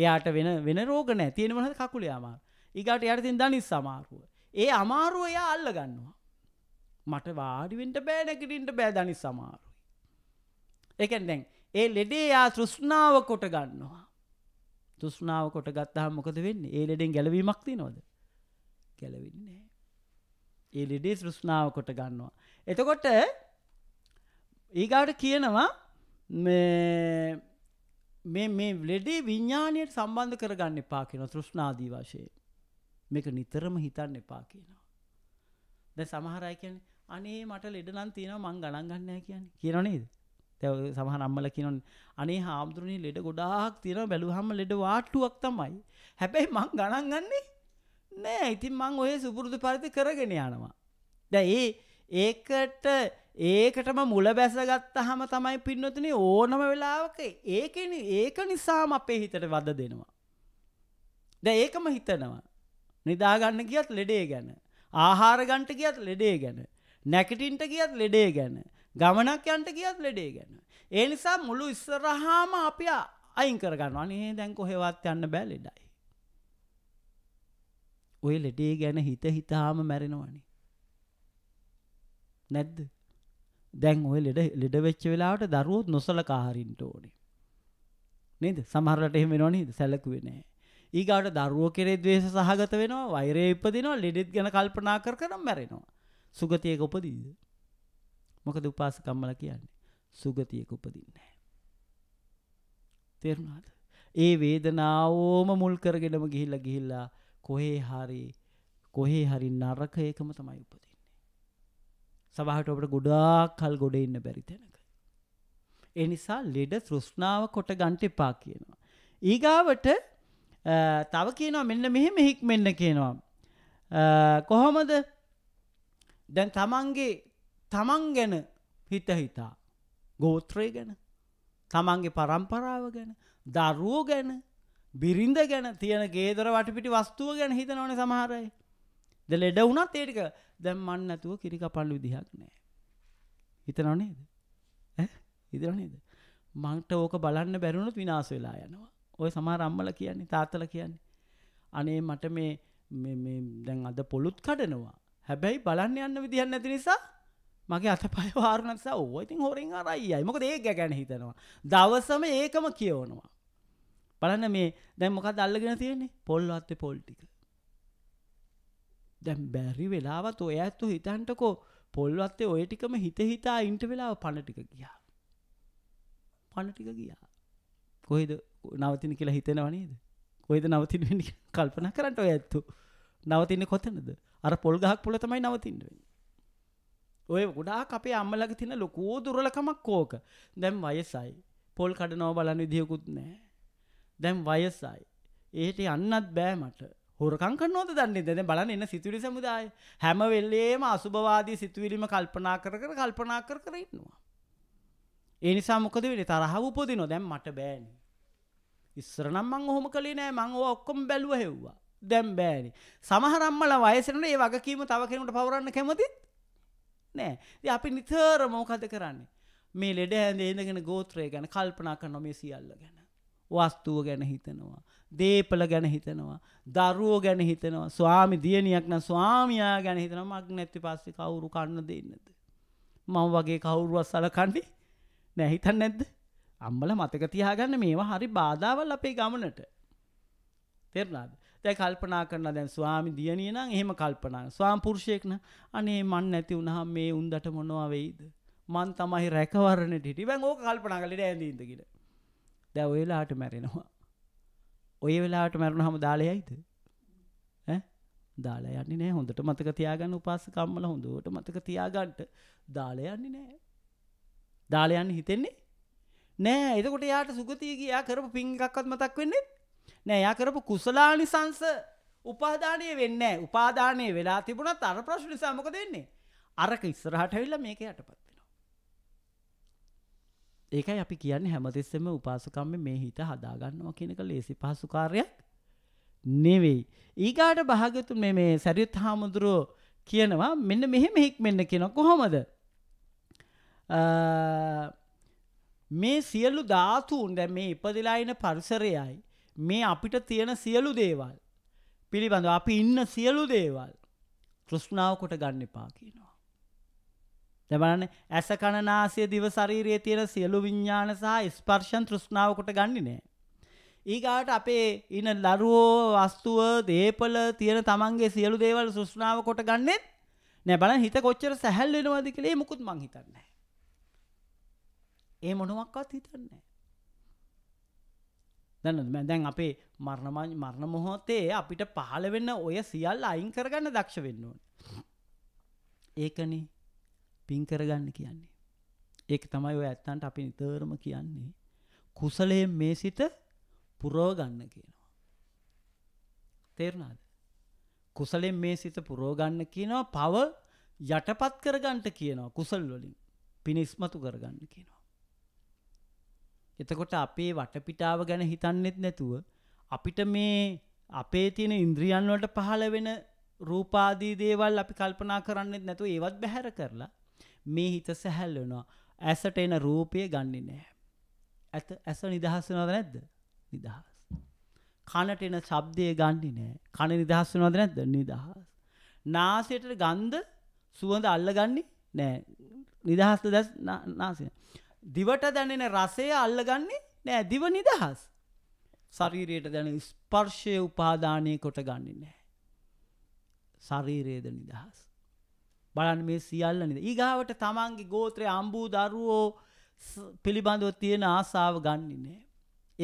Speaker 2: එයාට වෙන වෙන රෝග නෑ තියෙන මහ කකුලේ අමාර. ඒගට යටතින් දනිස් සමාරුව. ඒ අමාරුව එයා අල්ල ගන්නවා. මට වාඩිවෙන්ට බෑනැකිටින්ට බෑ දනි සමාරුයි. එකන් දැන් ඒ ලෙඩේ යා තෘෂ්ණාව කොට ගන්නවා. තෘෂ්ණාව කොට ගත්තහම් මොකද වෙන්න ඒ ලෙඩෙන් ගැලවීමක්ති නොද ගැලවෙන්නේ. ඒ ලෙඩේ සෘෂ්ණාව කොට ගන්නවා. එතකොට ඊගාට කියනවා මේ ලෙඩේ විඤ්ඥානයට සම්බන්ධ කරගන්න එපා කියෙන තෘෂ්ණාදී වශයෙන් මේක නිතරම හිතන්න එපා කියනවා. ද සමහරයි කියන අනේ මට ලෙඩනන් තියෙන මං ගණන්ගන්නය කියන කියනනේද. තැව සමහ අම්මල කියනොන් අනේ හාමුදුරනි ලෙඩ ගොඩාක් තියෙන බැලුහම ලෙඩ වාට්ටුවක් තමයි හැබැයි මං ගණන් ගන්නේ නෑ ඉතින් මං ඔය සුපුරුදු පරිදි කරගෙන යනවා. දැ ඒ ඒකට ඒකටම මුල බැසගත්ත හම තමයි පින්නොතින ඕනම වෙලාවක ඒකෙන ඒක නිසාම අපේ හිතට වද දෙනවා. දැ ඒකම හිතනවා. නිදාගන්න කියත් ලෙඩේ ගැන. ආහාරගන්ට කියත් ලෙඩේ ගැන. නැකටින්ට කියත් ලෙඩේ ගැන. ගමනක් යන්ට කියත් ලෙඩේ ගැන. ඒ නිසා මුළු ඉස්සරහාම අපි අයින් කරගන්න අනේ දැන් කොහෙවත් යන්න බෑ ලෙඩයි. ඔය ලෙඩේ ගැන හිත හිතාම මැරෙනවනේ. නැද්ද? දැන් ඔය ලෙඩ ලෙඩ වෙච්ච වෙලාවට දරුවොත් නොසලකා හරින්න ඕනේ. නේද? සමහරකට එහෙම වෙනව නේද? සැලකුවේ නැහැ. ඊගාට දරුවෝ කෙරේ ද්වේෂ සහගත වෙනවා, වෛරය ඉපදිනවා, ලෙඩෙත් ගැන කල්පනා කර කර මැරෙනවා. සුගතියක උපදීද? මොකද උපාසකම්මලා කියන්නේ? සුගතියක උපදින්නේ නැහැ. තේරුණාද? ඒ වේදනාවෝම මුල් කරගෙනම ගිහිල්ලා ගිහිල්ලා කොහේ හරි කොහේ හරි නරකයකම තමයි උපදින්නේ. සමහරට අපිට ගොඩාක් කල් ගොඩ ඉන්න බැරි තැනක. ඒ නිසා ලෙඩ තෘෂ්ණාව කොට ගන්න එපා කියනවා. ඊගාවට තව කියනවා මෙන්න මෙහෙම හික්මෙන්න කියනවා. කොහොමද? දැන් තමන්ගේ තමන් ගැන හිත හිතා ගෝත්‍රය ගැන තමන්ගේ පරම්පරාව ගැන දරුවෝ ගැන බිරිඳ ගැන තියෙන ගේදර වටපිටි වස්තුව ගැන හිතනවනේ සමහරයි. ද ලෙඩ වුණත් ඒ ටික දැන් මන් නැතුව කිරි කපන්න විදිහක් නැහැ. හිතනව නේද? ඈ හිතනව නේද? මන්ට ඕක බලන්න බැරිුණොත් විනාශ වෙලා යනවා. ඔය සමහර අම්මලා කියන්නේ තාත්තලා කියන්නේ. අනේ මට මේ මේ මේ දැන් අද පොලුත් කඩනවා. හැබැයි බලන්න යන්න විදිහක් නැති නිසා මගේ අතපය වාරුණ නිසා ඕවා ඉතින් හොරෙන් අරයි. මොකද ඒක ගැන හිතනවා. දවසම ඒකම කියවනවා. බලන්න මේ දැන් මොකක් අල්ලගෙන තියෙන්නේ පොල්වත්ත පොල්ටික දැම් බැරි වෙලාවත් ඔය ඇත්තු හිතන්ටකෝ පොල්වත්තේ ඔය ටිකම හිත හිතා ඉන්ට වෙලාව පණටික ගියා පණටික ගියා කොහෙද නවතින කියලා හිතෙනවනේද කොයිද නවතින කල්පන කරට ඔය ඇත්තු නවතින්නේ කොතනද අර පොල්ගහක් පුල තමයි නවතින්ටවෙන්නේ ඔය ගොඩා අපේ අම්මලග තින ලොකෝ දුරලකමක් කෝක දැම් වයසයි පොල් කඩනව බලන්න විදිියකුත් නෑ දැන් වයසයි. ඒට යන්නත් බෑ මට. හොරකං කරනෝද දන්නේ දැන බලන්න එන්න සිතුවිලි සමුදාය. හැම වෙලේම අසුභවාදී සිතුවිලිම කල්පනා කර කර කල්පනා කර කර ඉන්නවා. ඒ නිසා මොකද වෙන්නේ? තරහව උපදිනවා. දැන් මට බෑනේ. ඉස්සර නම් මං ඔහොම කළේ නෑ. මං ඕවා ඔක්කොම බැලුවා හෙව්වා. දැන් බෑනේ. සමහර අම්මලා වයසනට ඒ වගකීම තව කෙනෙකුට පවරන්න කැමතිත් නෑ. ඉතින් අපි නිතරම මොකද කරන්නේ? මේ ලෙඩ හැඳ ඉඳගෙන ගෝත්‍රය ගැන කල්පනා කරනවා මේ සියල්ල ගැන. වස්තුව ගැන හිතනවා. දේපල ගැන හිතනවා. දරුවෝ ගැන හිතනවා. ස්වාමි දියණියක් නම් ස්වාමියා ගැන හිතනවා. මක් නැති පස්සේ කවුරු කන්න දෙන්නද? මම වගේ කවුරුවත් සලකන්නේ නැහැ හිතන්නේ නැද්ද? අම්මලා මතක තියාගන්න මේවා හරි බාධාවල් අපේ ගමනට. තේරුණාද? දැන් කල්පනා කරනවා දැන් ස්වාමි දියණිය නම් එහෙම කල්පනා කරනවා. ස්වාම පුරුෂයෙක් නම් අනේ මන් නැති වුණාම මේ උන්දට මොනවා වෙයිද? මන් තමයි රැකවරණෙට හිටියේ. දැන් ඕක කල්පනා කරලා ඉඳ ඇඳින්ද කියලා. දැ ඔය වෙලාට මැරෙනවා. ඔය වෙලාට මැරුණ හම දාලයයිද. දාලා යන්නේ නෑ හොඳට මතක තියාගන්න උපාසකම්මල හොඳුවට මතක තියාගන්ට දාලයන්නේ නෑ. දාලයන්න හිතෙන්නේ නෑ එතකොට යාට සුගතියගේයා කරපු පිංගක්කත් මතක් වෙන්නේ නෑ යා කරපු කුසලානි සංස උපාධානය වෙන්න උපාධානය වෙලා තිබුණත් අර ප්‍රශ්නිසා මොක දෙන්නේ අරක ඉස්සරහට වෙල්ල මේක යටපත්. ඒකයි අපි කියන්න හැමතිස්සෙම උපාසකම්ම මේ හිත හදාගන්නවා කියනක ලේසි පහසුකාරයක් නෙවෙයි. ඊගාට භාගතුන් මේ සැරියුත් හාමුදුරුවෝ කියනවා මෙන්න මෙහෙම හික්මෙන්න කියන කොහොමද. මේ සියලු ධාතුන් දැ මේ ඉපදිලායින පරිසරයයි. මේ අපිට තියෙන සියලු දේවල්. පිළිබඳ අපි ඉන්න සියලු දේවල්. තෘෂ්ණාව කොට ගන්න එපා කියනවා. දැබලන්න ඇස කණනාසය දිව ශරීරයේ තියෙන සියලු විඤ්ඤාණ සහ ස්පර්ශන් තෘෂ්ණාව කොට ගන්නේ නෑ. ඊගාට අපේ ඉන ලරුවෝ වස්තුව දේපල තියෙන තමන්ගේ සියලු දේවල් තෘෂ්ණාව කොට ගන්නෙත් නෑ. බලන්න හිත කොච්චර සැහැල් වෙනවද කියලා මුකුත් මං හිතන්නේ නෑ. ඒ මොනවත් හිතන්නේ නෑ. දැන් දැන් අපේ මරණ මරණ මොහොතේ අපිට පහළ වෙන්න ඔය සියල්ල අයින් කරගන්න දක්ෂ වෙන්න ඕනේ. ඒකනේ පින් කරගන්න කියන්නේ. ඒක තමයි ඔය ඇත්තන්ට අපි නිතරම කියන්නේ. කුසලයෙන් මේ සිත පුරව ගන්න කියනවා. තේරුණාද? කුසලයෙන් මේ සිත පුරව ගන්න කියනවා, පව යටපත් කරගන්නට කියනවා කුසල් වලින්. පින ඉස්මතු කරගන්න කියනවා. එතකොට අපේ වටපිටාව ගැන හිතන්නෙත් නැතුව අපිට මේ අපේ තියෙන ඉන්ද්‍රියන් වලට පහළ වෙන රූපාදී දේවල් අපි කල්පනා කරන්නෙත් නැතුව ඒවත් බැහැර කරලා මේ හිත සැහැල්ලනවා ඇසට එන රූපය ගන්නේ නෑ. ඇත ඇස නිදහස්සනවද නැද්ද නිදහස්. කනට එන ශබ්දය ගන්නේ නෑ කණ නිදහස්සනවද නැද්ද නිදහස්. නාසයට ගන්ධ සුවඳ අල්ලගන්නේ නෑ නිදහස්ත දැස් නාසය. දිවට දැනෙන රසය අල්ලගන්නේ නෑ දිව නිදහස්. ශරීරයට දැන ස්පර්ශය උපාදානය කොට ගන්නේ නෑ. ශරීරයේද නිදහස්. බලන්න මේ සියල්ල නේද. ඊගාවට තමන්ගේ ගෝත්‍රයේ අම්බූ දරුවෝ පිළිබඳව තියෙන ආසාව ගන්නෙ නෑ.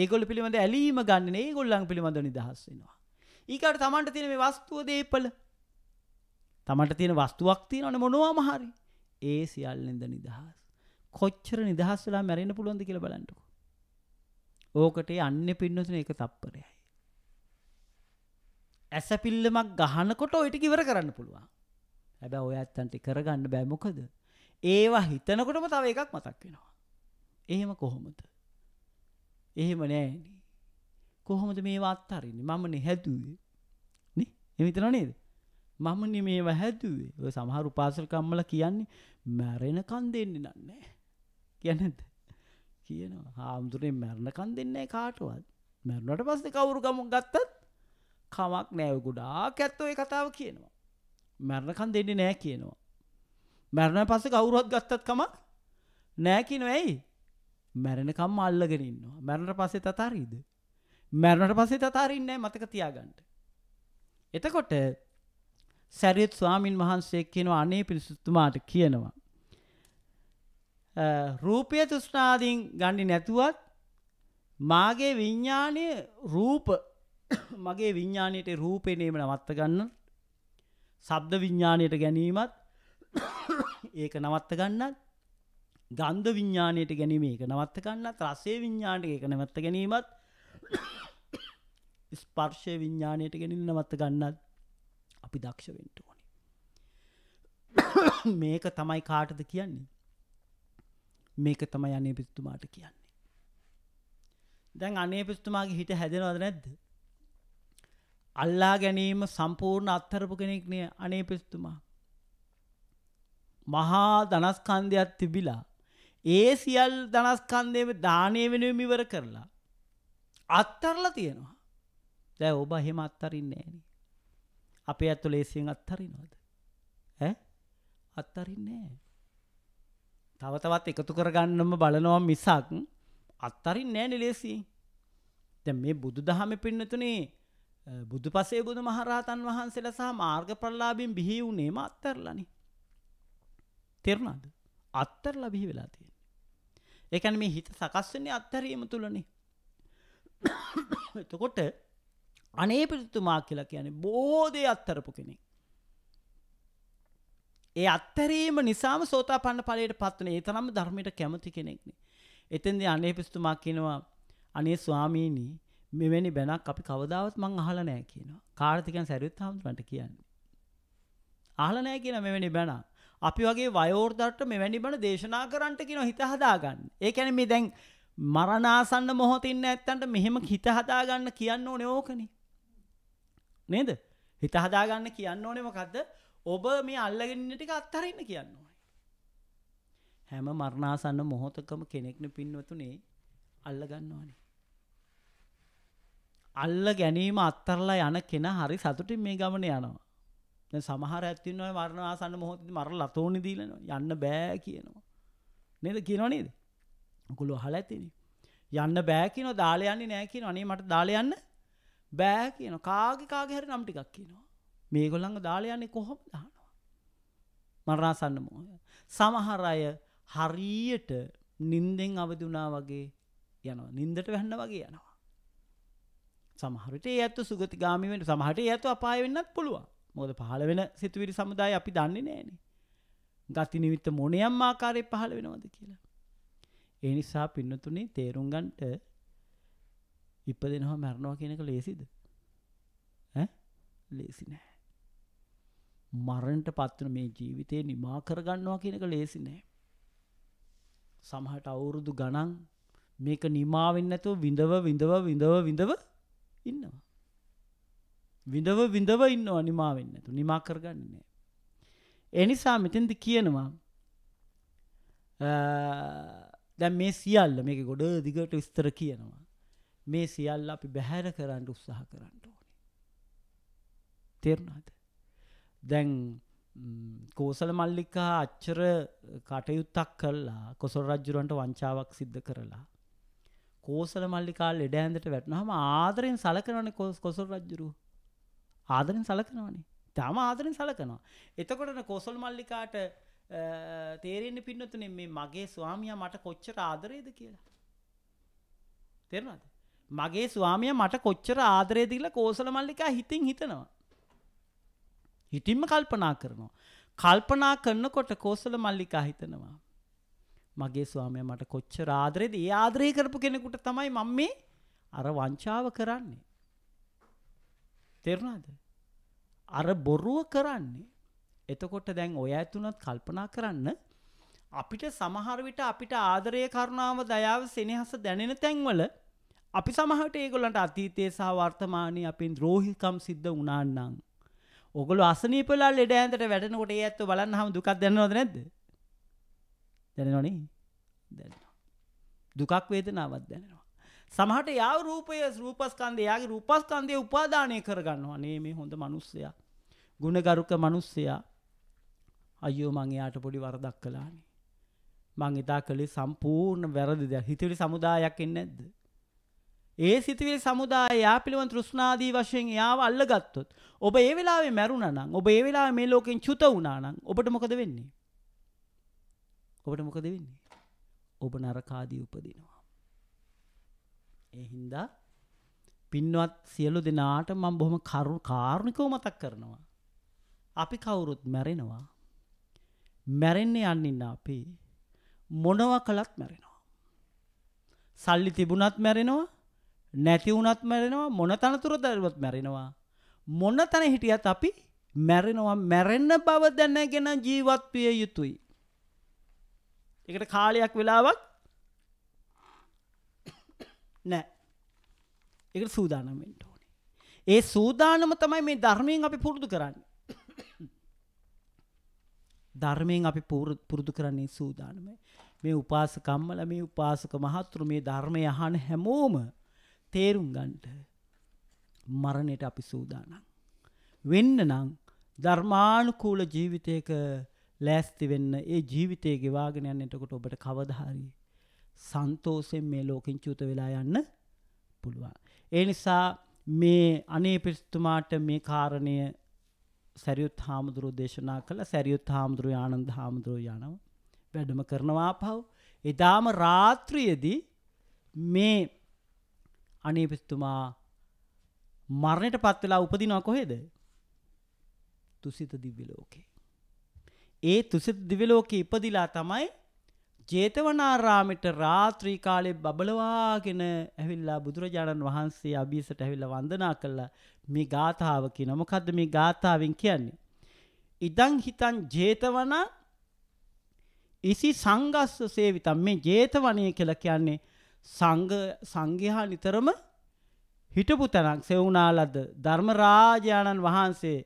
Speaker 2: ඒගොල්ලෝ පිළිබඳ ඇලීම ගන්නෙ නෑ. ඒගොල්ලන් පිළිබඳව නිදහස් වෙනවා. ඊගාට තමන්ට තියෙන මේ වස්තුව දීපල තමන්ට තියෙන වස්තුවක් තියෙනවනේ මොනවාම හරි. ඒ සියල්ලෙන්ද නිදහස්. කොච්චර නිදහස් වෙලා මැරෙන්න පුළුවන්ද කියලා බලන්නකෝ. ඕකට යන්නේ පින්නතුනේ ඒක තප්පරයයි. ඇසපිල්ලමක් ගහනකොට ඔය ටික ඉවර කරන්න පුළුවන්. හැබැ ඔය ඇත්තන්ට කරගන්න බෑ මොකද ඒවා හිතනකොටම තව එකක් මතක් වෙනවා එහෙම කොහොමද එහෙම නෑන කොහොමද මේ වත්තරින්න මම නැහැතුවේ එමිතන නේද මම නිමේව හැතුවේ ඔය සමහරු පාසල්කම්මල කියන්නේ මැරෙනකන් දෙන්න නන්නේ කියනද කියනවා හාමුදුරේ මැරණකන් දෙන්නේ කාටවත් මැරුණට පස්සේ කවුරු ගමු ගත්තත් කමක් නෑව ගොඩා කැත්තෝ ඒ කතාව කියනවා මැරණකන් දෙන්නේ නෑ කියනවා. මැරණ පස්ස කවුරුවත් ගත්තත්කමක් නෑකින ඇයි මැරණකම් අල්ලගෙනන්නවා මැරණට පසේ තතාරීද. මැරණට පසේ තතාරන්නේ මතක තියාගන්ට. එතකොට සැරියත් ස්වාමීන් වහන්සේ කියනවා අනේ පිරිසුත්තුමාට කියනවා. රූපය තුෂ්නාදීන් ගණඩි නැතුවත් මාගේ විඤ්ඥානය රූප මගේ විඤ්ඥානයට රූපය නේම නවත්ත ගන්න සබ්ද විඤ්ඥානයට ගැනීමත් ඒක නවත්ත ගන්නත් ගන්ධ විඤ්ඥානයට ගැනීම එක නවත්ත ගන්නත් රසේ විඤ්ඥාණයට ඒක නැවත්ත ගැනීමත් ස්පර්ශය විඤ්ඥානයට ගැනින් නවත්ත ගන්නත් අපි දක්ෂ වෙන්ට ඕනි මේක තමයි කාටද කියන්නේ මේක තමයි අනේ පිස්තුමාට කියන්නේ දැන් අනේ පිස්තුමාගේ හිට හැදෙනවද නැද්ද අල්ලා ගැනීම සම්පූර්ණ අත්තරපු කෙනෙක් නය අනේ පිස්තුමා. මහා ධනස්කන්දයක් තිබිලා. ඒ සියල් ධනස්කන්දයම දානය වෙනුවම ඉවර කරලා. අත්තරලා තියෙනවා. දැ ඔබ හෙම අත්තරින්නේ ෑන. අපේ ඇත්තුල ඒසියෙන් අත්හරිනොද. ඇ අත්තරින්නේ. තවතවත් එකතු කරගන්නම බලනවා මිසාක් අත්තරින් නෑන ලේසි. දැ මේ බුදු දහම පින්නතුනේ බුදු පසේ බුදු මහරහතන් වහන්සේලා සහ මාර්ග ප්‍රල්ලාබෙන් බිහි වුණේම අත්තරලනි. තෙරුණාද අත්තරලා බිහි වෙලා තියෙන. ඒකන මේ හිත සකස්වන්නේ අත්තරීම තුළනේ. එතකොට අනේ පිරිතුමා කියලා කියන්නේ බෝධය අත්තරපු කෙනෙක්. ඒ අත්තරීම නිසාම සෝතා පන්න පලයට පත්වන ඒ තරම් ධර්මයට කැමති කෙනෙක්නේ. එතන්දි අනේ පිස්තුමා කියනවා අනේ ස්වාමීනී මෙවැනි බැනක් අපි කවදාවත් මං අහලා නෑ කියනවා. කාර්තිකයන් සැරියුත් හාමුදුරන්ට කියන්නේ. අහලා නෑ කියන මෙවැනි බැන. අපි වගේ වයෝවෘද්ධට මෙවැනි බණ දේශනා කරන්නට කියන හිත හදාගන්න. ඒ කියන්නේ මේ දැන් මරණාසන්න මොහොතේ ඉන්න ඇත්තන්ට මෙහෙම හිත හදාගන්න කියන්න ඕනේ ඕකනේ. නේද? හිත හදාගන්න කියන්න ඕනේ මොකද්ද? ඔබ මේ අල්ලගෙන ඉන්න ටික අත්හරින්න කියන්න ඕනේ. හැම මරණාසන්න මොහොතකම කෙනෙක්න පින්වතුනේ අල්ලගන්න ඕනේ. අල්ල ගැනීම අත්තරලා යන කෙන හරි සතුටින් මේ ගමන යනවා. දැන් සමහර ඇත්තින්නවා මරණාසන්න මොහොතදී මරලා ලතෝනි දීලනවා යන්න බෑ කියනවා. නේද කියනවා නේද? ඔකුළු අහලා ඇතිනේ. යන්න බෑ කියනවා දාලා යන්නේ නෑ කියනවා. අනේ මට දාලා යන්න බෑ කියනවා. කාගේ කාගේ හරි නම් ටිකක් කියනවා. මේගොල්ලන්ව දාලා යන්නේ කොහොමද අහනවා. මරණාසන්න මොහොත. සමහර අය හරියට නිින්දෙන් අවදි වුණා වගේ යනවා. නිින්දට වැහෙන්න වගේ යනවා. සමහරට ඒ ඇත්තු සුගතිගාමි වෙන සමහට ඒ ඇතු අපාය වෙන්නත් පුළුවන් මොකද පහළ වෙන සිතුවිරි සමුදාය අපි දන්නේ නෑනේ. ගති නිවිත මොනයම් ආකාරය පහළ වෙනවද කියලා. ඒ නිසා පින්නතුනේ තේරුම් ගන්නට ඉපදෙනවා මැරනවා කියන එක ලේසිද? ඈ? ලේසි නෑ. මරණයට පත්වන මේ ජීවිතේ නිමා කරගන්නවා කියන එක ලේසි නෑ. සමහරට අවුරුදු ගණන් මේක නිමා වෙන්නේ නැතුව විඳව විඳව විඳව විඳව ඉන්නවා. විඳව විඳව ඉන්නවා නිමා වෙන්න ඇතු නිමා කරගන්නන්නේ. එනිසා මෙතෙන්ද කියනවා දැ මේ සියල්ල මේක ගොඩ දිගට විස්තර කියනවා. මේ සියල්ල අපි බැහැර කරන්න උත්සාහ කරන්න ඕනේ. තෙරුණාද. දැන් කෝසල මල්ලිකා අච්චර කටයුත්තක් කරලා කොසොල් රජ්ජුරන්ට වංචාවක් සිද්ධ කරලා කෝසල මල්ලිකාල් එඩ ඇඳට වැටනහම ආදරෙන් සලකනවන කොසල් රජ්ජුරු ආදරෙන් සලකනවනේ තම ආදරෙන් සලකනවා. එතකොටන කොසල් මල්ලිකාට තේරෙන්න්න පින්නතුනේ මේ මගේ ස්වාමිය මට කොච්චර ආදරේද කියලා. තෙරනද. මගේ ස්වාමිය මට කොච්චර ආදරේදිල කෝසල මල්ලිකා හිතින් හිතනවා. හිටින්ම කල්පනා කරනවා. කල්පනා කරන්නකොට කෝසල මල්ලිකා හිතනවා. මගේ ස්වාමය මට කොච්චර ආදරේද ඒ ආදරය කරපු කෙනෙකුට තමයි මම මේ අර වංචාව කරන්නේ. තේරුණාද? අර බොරුව කරන්නේ. එතකොට දැන් ඔය ඇතුණත් කල්පනා කරන්න අපිට සමහර විට අපිට ආදරය කරුණාව දයාව සෙනෙහස දැනෙන තැන්වල අපි සමහරට ඒගොල්ලන්ට අතීතයේ සහ වර්තමානයේ අපෙන් ද්‍රෝහිකම් සිද්ධ වුණා නම් ඔගොල්ලෝ අසනීපලා ලෙඩ ඇඳට වැටෙනකොට ඒ ඇත්ත බලන්න හැම දුකක් දැනනවද නැද්ද? දැනෙනවනේ දැනෙනවා. දුකක් වේදනාවක් දැනෙනවා. සමහට යාව රූපය රූපස්කන්ධය යාගේ රූපස්කන්ධය උපාදානය කරගන්නවා නේ මේ හොඳ මිනිස්සයා. ගුණගරුක මිනිස්සයා අයියෝ මං එයාට පොඩි වරදක් කළානේ. මං ඉතා කළේ සම්පූර්ණ වැරදි දෙයක්. හිතවිලි සමුදායක් එන්නේ නැද්ද? ඒ සිතවිලි සමුදාය යා පිළිවන් තෘෂ්ණාදී වශයෙන් යාව අල්ලගත්තොත් ඔබ ඒ වෙලාවේ මැරුණා නම් ඔබ ඒ වෙලාවේ මේ ලෝකෙන් චුත වුණා නම් ඔබට මොකද වෙන්නේ? ඔබට මොකද වෙන්නේ ඔබ නරකාදී උපදිනවා ඒ හින්දා පින්වත් සියලු දෙනාට මම බොහොම කරු කාරුණිකව මතක් කරනවා අපි කවුරුත් මැරෙනවා මැරෙන්නේ යන්න අපි මොනව කළත් මැරෙනවා සල්ලි තිබුණත් මැරෙනවා නැති වුණත් මැරෙනවා මොන තනතුර දරුවත් මැරෙනවා මොන තැන හිටියත් අපි මැරෙනවා මැරෙන්න බව දැනගෙන ජීවත් විය යුතුයි එකට කාලයක් වෙලාවක් නෑ එක සූදානමෙන්ට ඕනේ. ඒ සූදානම තමයි මේ ධර්මයෙන් අපි පුරුදු කරන්න. ධර්මයෙන් අපි පුරුදු කරන්නේ සූදානම. මේ උපාසකම්මල මේ උපාසක මහත්තුරු මේ ධර්මය අහන හැමෝම තේරුම් ගන්නට මරණයට අපි සූදානම්. වෙන්න නම් ධර්මානුකූල ජීවිතයක ලෑස්ති වෙන්න ඒ ජීවිතය ගෙවාගෙන යන්න එතකොට ඔබට කවදාහරි සන්තෝෂයෙන් මේ ලෝකෙන් චුත වෙලා යන්න පුළුවන්. ඒ නිසා මේ අනේ පිරිස්තුමාට මේ කාරණය සැරියුත් හාමුදුරුව දේශනා කළ සැරියුත් හාමුදුරුව ආනන්ද හාමුදුරුව යනව වැඩම කරනවා පව්. එදාම රාත්‍රියේදී මේ අනේ පිස්තුමා මරණයට පත් වෙලා උපදිනවා කොහෙද? තුසිත දිව්‍ය ලෝකේ. ඒ තුසිත දිවලෝක ඉපදිලා තමයි ජේතවනාරාමිට රාත්‍රී කාලේ බබලවාගෙන ඇවිල්ලා බුදුරජාණන් වහන්සේ අභියසට ඇවිල්ලා වන්දනා කළා මේ ගාථාව කියන මොකද්ද මේ ගාථාවෙන් කියන්නේ ඉදං හිතං ජේතවනා ඉසි සංගස්ස සේවිතම් මේ ජේතවනය කියලා කියන්නේ සංඝ සංඝයා නිතරම හිටපු තැනක් සෙවුණාලද ධර්මරාජාණන් වහන්සේ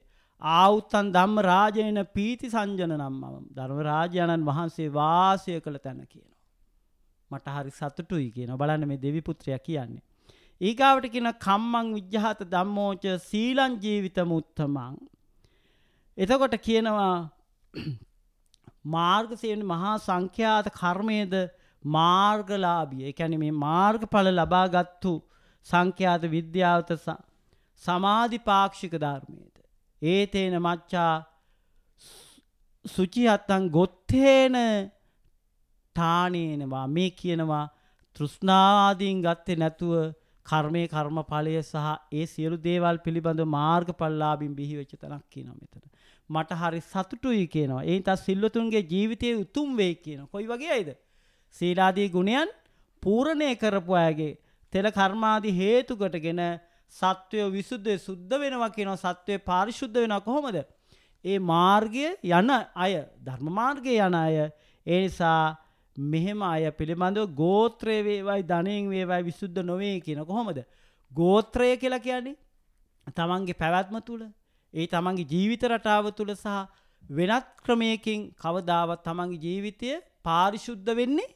Speaker 2: ආවුත්තන් ධම්ම රාජයන පීති සංජන නම් මම ධර්ම රාජාණන් වහන්සේ වාසය කළ තැන කියනවා. මට හරි සතුටුයි කියන බලන්න මේ දෙවිපුත්‍රය කියන්නේ. ඒගාවට කියන කම්මං විජ්ජාත ධම්මෝච සීලං ජීවිත මුත්තමං. එතකොට කියනවා මාර්ගසේන මහා සංඛ්‍යාත කර්මයේද මාර්ගලාභී. ඒ කියන්නේ මේ මාර්ගඵල ලබාගත්තු සංඛ්‍යාත විද්‍යාවත සමාධි පාක්ෂික ධර්මයේ ඒතේන මච්චා සුචි අත්තං ගොත්තේන තානේනවා මේ කියනවා තෘෂ්ණාවාදීන් ගත්තේ නැතුව කර්මයේ කර්මඵලය සහ ඒ සියලු දේවල් පිළිබඳව මාර්ගඵලලාභින් බිහිවෙච්ච තැනක් කියනවා මෙතන. මට හරි සතුටුයි කියනවා. ඒ තත් සිල්වතුන්ගේ ජීවිතයේ උතුම් වෙයි කියනවා. කොයි වගේ අයද? සීලාදී ගුණයන් පූර්ණේ කරපු අයගේ තෙල කර්මාදී හේතු කොටගෙන සත්වය විසුද්ධය සුද්ධ වෙනවා කියනවා සත්වය පාරිශුද්ධ වෙනවා කොහොමද? ඒ මාර්ගය යන අය ධර්ම මාර්ගයේ යන අය ඒ නිසා මෙහෙම අය පිළිබඳව ගෝත්‍රය වේවයි ධනෙන් වේවයි විසුද්ධ නොවේ කියන කොහොමද? ගෝත්‍රය කියලා කියන්නේ තමන්ගේ පැවැත්ම තුළ ඒ තමන්ගේ ජීවිත රටාව තුළ සහ වෙනත් ක්‍රමයකින් කවදාවත් තමන්ගේ ජීවිතය පාරිශුද්ධ වෙන්නේ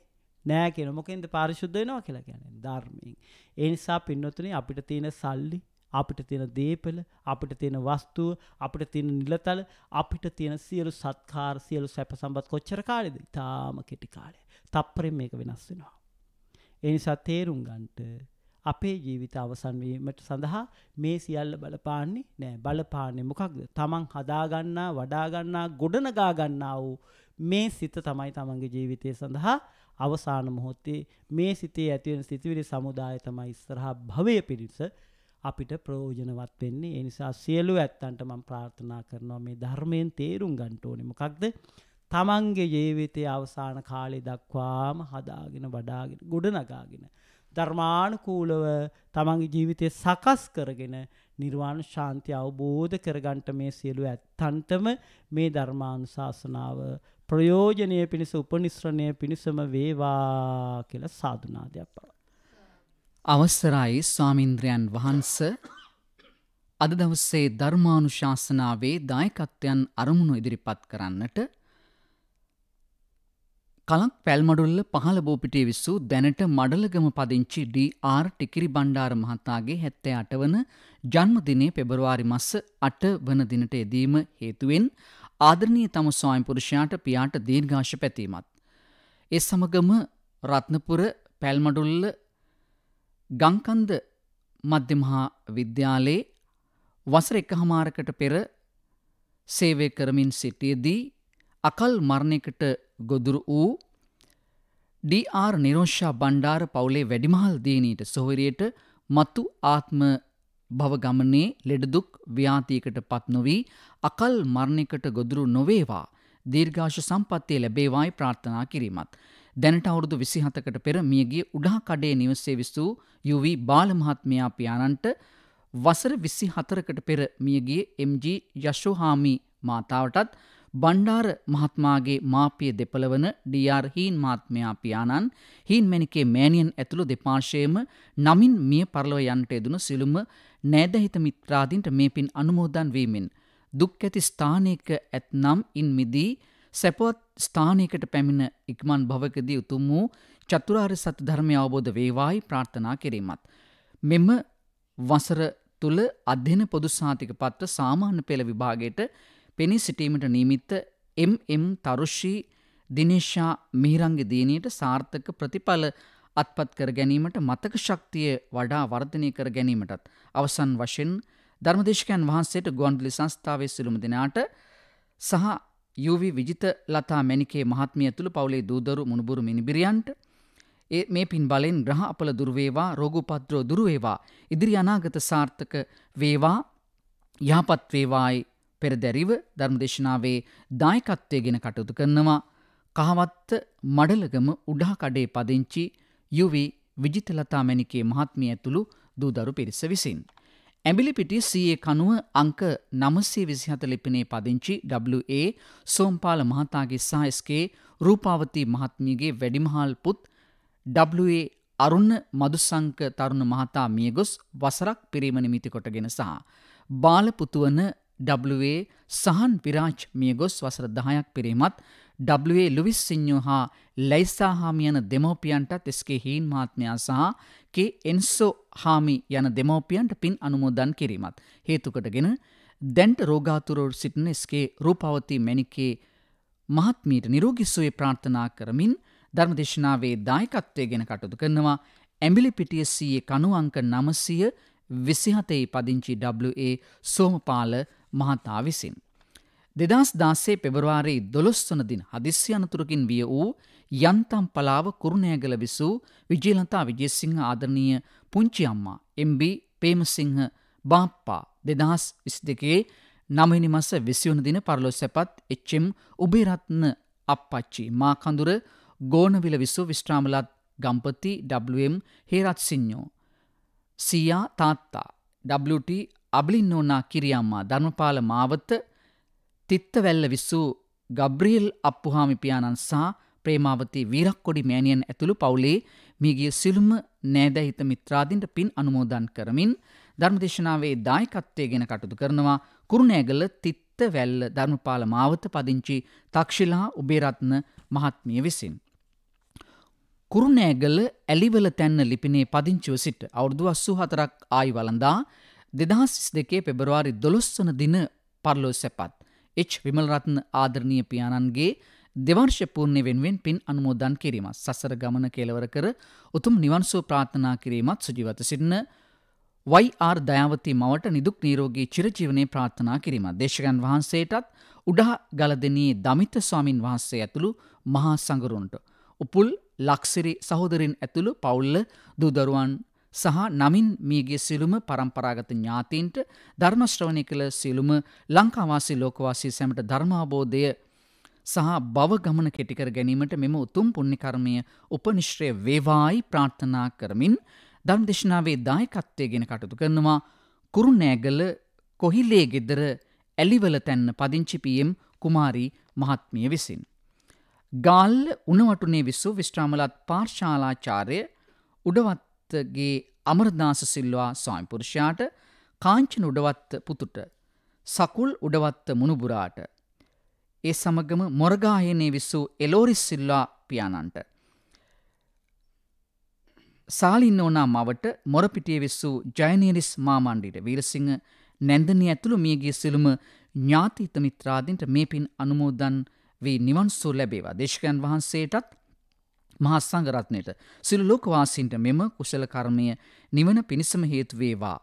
Speaker 2: නෑ කියන මොකෙන්ද පාරිශුද්ධ වෙනවා කියලා කියන්නේ ධර්මයෙන්. ඒ නිසා පින්නොතුනේ අපිට තියෙන සල්ලි අපිට තියෙන දේපල අපිට තියෙන වස්තුව අපිට තියෙන නිලතල අපිට තියෙන සියලු සත්කාර සියලු සැප සම්පත් කොච්චර කාලෙද? ඊටාම කෙටි කාලය. තප්පරෙන් මේක වෙනස් වෙනවා. ඒ නිසා තේරුම් ගන්නට අපේ ජීවිත අවසන් වීමට සඳහා මේ සියල්ල බලපාන්නේ නෑ බලපාන්නේ මොකක්ද? තමන් හදාගන්නා, වඩාගන්නා, ගොඩනගා ගන්නා වූ මේ සිත තමයි තමන්ගේ ජීවිතය සඳහා අවසාන මොහොත්තේ මේ සිතේ ඇතිවෙන සිතිවිලි සමුදාය තමයි ඉස්සරහා භවය පිරිස අපිට ප්‍රෝජනවත් වෙන්නේ ඒ නිසා සියලු ඇත්තන්ට මම ප්‍රාර්ථනා කරනවා මේ ධර්මයෙන් තේරුම් ගන්න ඕනේ මොකක්ද තමන්ගේ ජීවිතයේ අවසාන කාලේ දක්වාම හදාගෙන වඩාගෙන ගොඩනගාගෙන ධර්මානුකූලව තමන්ගේ ජීවිතය සකස් කරගෙන නිර්වාණ ශාන්තිය අවබෝධ කරගන්ට මේ සියලු ඇත්තන්ටම මේ ධර්මානුශාසනාව ප්‍රයෝජනය පිණිස උපනිශ්‍රණය පිණිසම වේවා කියලා සාධනාදයක් පව. අවස්සරයි
Speaker 1: ස්වාමින්ද්‍රයන් වහන්ස අද දවස්සේ ධර්මානුශාසනාවේ දායකත්වයන් අරමුණු ඉදිරිපත් කරන්නට කලක් පැල්මඩුල්ල පහළ බෝපිටේ විස්සු දැනට මඩලගම පදිංචි ඩී.ආර්. ටිකිරි බණ්ඩාර මහතාගේ 78 වන ජන්මදිනය පෙබරවාරි මස 8 වන දිනට එදීම හේතුවෙන් ආදරණය තම ස්වායම් පුරුෂයාට පියාට දීර්ඝාශ පැතීමත්. ඒ සමගම රත්නපුර පැල්මඩුල්ල ගංකන්ද මධ්‍යමහා විද්‍යාලයේ වසර එකහමාරකට පෙර සේවය කරමින් සිටියදී අකල් මරණයකට ගොදුරු වූ ඩර් නිරෝෂා බණ්ඩාර පවුලේ වැඩිමහල් දීනීට සොහරියට මතු ආත්ම භවගමනේ ලෙඩදුක් ව්‍යාතියකට පත් නොවී අකල් මරණයකට ගොදුරු නොවේවා දීර්ඝාශ සම්පත්තිය ලැබේවායි ප්‍රාර්ථනා කිරීමත්. දැනට අවුරුදු විසිහතකට පෙර මියගේ උඩාකඩේ නිවසේ විසූ යුවී බාලමහත්මයා පියාණන්ට වසර විසි හතරකට පෙර මියගේ MG යශෝහාමි මාතාවටත් බණ්ඩාර මහත්මාගේ මාපිය දෙපළවන ඩර් හීන් මාත්මයා පියාණන් හීන්මැනිකේ මෑනියන් ඇතුළු දෙපාර්ශයම නමින් මිය පරලව යන්ට එදුන සිළුම නෑදැහිත මිත්‍රාදීන්ට මේ පින් අනුමෝදන් වීමෙන්. දුක් ඇති ස්ථානයක ඇත්නම් ඉන් මිදී සැපවත් ස්ථානයකට පැමිණ ඉක්මන් භවකදී උතුම් වූ චතුරාර්ය සත්‍ය ධර්මය අවබෝධ වේවායි ප්‍රාර්ථනා කිරීමත් මෙම වසර තුල අධ්‍යන පොදු සාතික පත්‍ර සාමාන්‍ය පෙළ විභාගයට පෙනී සිටීමට නිමිත්ත එම්.එම්. තරුෂී දිනේශා මිහිරංගේ දිනියට සාර්ථක ප්‍රතිඵල අත්පත් කර ගැනීමට මතක ශක්තිය වඩා වර්ධනය කර ගැනීමටත් අවසන් වශයෙන් ධර්මදේශකයන් වහන්සේට ගොන්ඩලි සංස්ථාවේ සිළුම දෙනාට සහ යුවි විජිත ලතා මැනිකේ මහත්මිය තුළ පවුලේ දූදරු මුණුබුරු මිනිබිරියන්ට ඒ මේ පින් බලෙන් ග්‍රහ අපල දුර්වේවා රෝගෝපද්‍රෝ දුර්වේවා ඉදිරි අනාගත සාර්ථක වේවා යහපත් වේවායි පෙරදැරිව ධර්මදේශනාවේ දායකත්වයගෙන කටයුතු කරනවා කහවත්ත මඩලගම උඩහකඩේ පදිංචි යුවි විජිතලතා මැනිකේ මහත්මිය ඇතුළු දූදරු පිරිස විසින්. ඇඹිලිපිටි සයේ කනුව අංක නමසේ විසිහත ලිපිනේ පදිංචි WA සෝම්පාල මහතාගේ සායස්කේ රූපාවතී මහත්මියගේ වැඩිමහල් පුත් WA අරුණ මදුසංක තරුණ මහතා මියගොස් වසරක් පිරීම නිමිති කොටගෙන සහ බාල පුතුවන WA සහන් පිරාජ් මියගොස් වසර 10ක් පිරීමත් ඩ. ලුවිස් සිං්ඥෝ හා ලයිස්සා හාමි යන දෙමෝපියන්ටත් එස්කේ හීන් මාත්මයා සහ කේ එන්සෝ හාමි යන දෙමෝපියන්ට පින් අනුමෝදන් කිරීමත්. හේතුකටගෙන දැන්ට රෝගාතුරෝර් සිටින ස්කේ රූපවති මැනිකේ මහත්මීට නිරෝගිස්සුවේ ප්‍රාර්ථනා කරමින් ධර්මදේශනාවේ දායකත්වය ගෙන කටුතු කරනවා ඇඹිලිපිටිය සයේ කනුවංක නමසය විසිහතේ පදිංචි WA සෝමපාල මහතා විසින්. දෙදස් දාසේ පෙබරවාරී දොළොස්වන දින හදිස්සි අනතුරකින් විය වූ යන්තම් පලාව කුරුණෑගල විසූ විජේලතා විජේසිංහ ආදරණීය පුංචි අම්මා MB පේමසිංහ බාප්පා දෙදහස් විසි දෙකේ නමහිනි මස විසිවන දින පරලො සැපත් එච්චම් උබේරත්න අපපච්චි මාකඳුර ගෝනවිල විසු විශ්‍රාමලත් ගම්පති WM හේරත් සිං්ඥෝ. සීයා තාත්තා WT අබලින්නෝනා කිරියම්මා ධර්මපාල මාවත තිත්තවැල්ල විස්සූ ගබ්‍රිහිල් අප්පුහාමි පියාණන් සහ ප්‍රේමාවතී වීරක්කොඩි මෑණියන් ඇතුළු පවුලේ මියගිය සිළුම නෑදැහිත මිත්‍රාදීන්ට පින් අනුමෝදන් කරමින් ධර්මදේශනාවේ දායකත්වය ගෙන කටයුතු කරනවා කුරුණෑගල තිත්තවැල්ල ධර්මපාල මාවත පදිංචි තක්ෂිලා උබේරත්න මහත්මිය විසින්. කුරුණෑගල ඇලිවල තැන්න ලිපිනේ පදිංචිව සිට අවුරුදු 84ක් ආයි වළඳා 2022 පෙබරවාරි 12 වන දින පරලොව සැපත්. එච් විමල්රත්න ආදරණය පියාණන්ගේ දෙවර්ශ පූර්ණය වෙනුවෙන් පින් අනුමෝදන් කිරීමත් සසර ගමන කෙලවර කර උතුම් නිවන්සෝ ප්‍රාථනා කිරීමත් සුජිවත සිටින වයිR දයාවති මවට නිදුක් නීරෝගී චිරජීවනය ප්‍රාර්ථනා කිරීමත් දේශකයන් වහන්සේටත් උඩහා ගලදනී දමිත ස්වාමින් වහන්සේ ඇතුළු මහා සඟරුන්ට. උපුල් ලක්සිරි සහෝදරින් ඇතුළු පවුල්ල දුදරුවන් සහ නමින් මියගේ සිලුම පරම්පරාගත ඥාතීන්ට ධර්මශ්‍රවණය කළ සිලුම ලංකාවාසි ලෝකවාසී සැමට ධර්මාබෝධය සහ බව ගමන කෙටිකර ගැනීමට මෙම උතුම් පුුණිකර්මය උපනිශ්‍රය වේවායි ප්‍රාර්ථනා කරමින් ධර්මදේශනාවේ දායකත්වය ගෙන කටතු කරනවා කුරුණෑගල කොහිල්ලේ ගෙදර ඇලිවල තැන්න පදිංචිපියම් කුමාරී මහත්මිය විසින්. ගාල් උනවටනේ විස්සු විශ්‍රාමලත් පාර්ශාලාචාරය උඩවත් උඩවත්තගේ අමරදාස සිල්වා ස්වාමිපුරුෂයාට කාංචන උඩවත්ත පුතුට සකුල් උඩවත්ත මුණුබුරාට ඒ සමගම මොරගායනයේ විසූ එලෝරිස් සිල්වා පියාණන්ට සාලින්නෝනා මවට මොරපිටියේ විසූ ජයනීරිස් මාමණ්ඩිට වීරසිංහ නැන්දනී ඇතුළු මියගිය සිළුම ඥාතිත මිත්‍රාදීන්ට මේ පින් අනුමෝදන් වී නිවන් සුව ලැබේවා. දේශකයන් වහන්සේටත් මහා සංඝරත්නයට සිළු ලෝකවාසීන්ට මෙම කුසල කර්මය නිවන පිණිසම හේතු වේවා.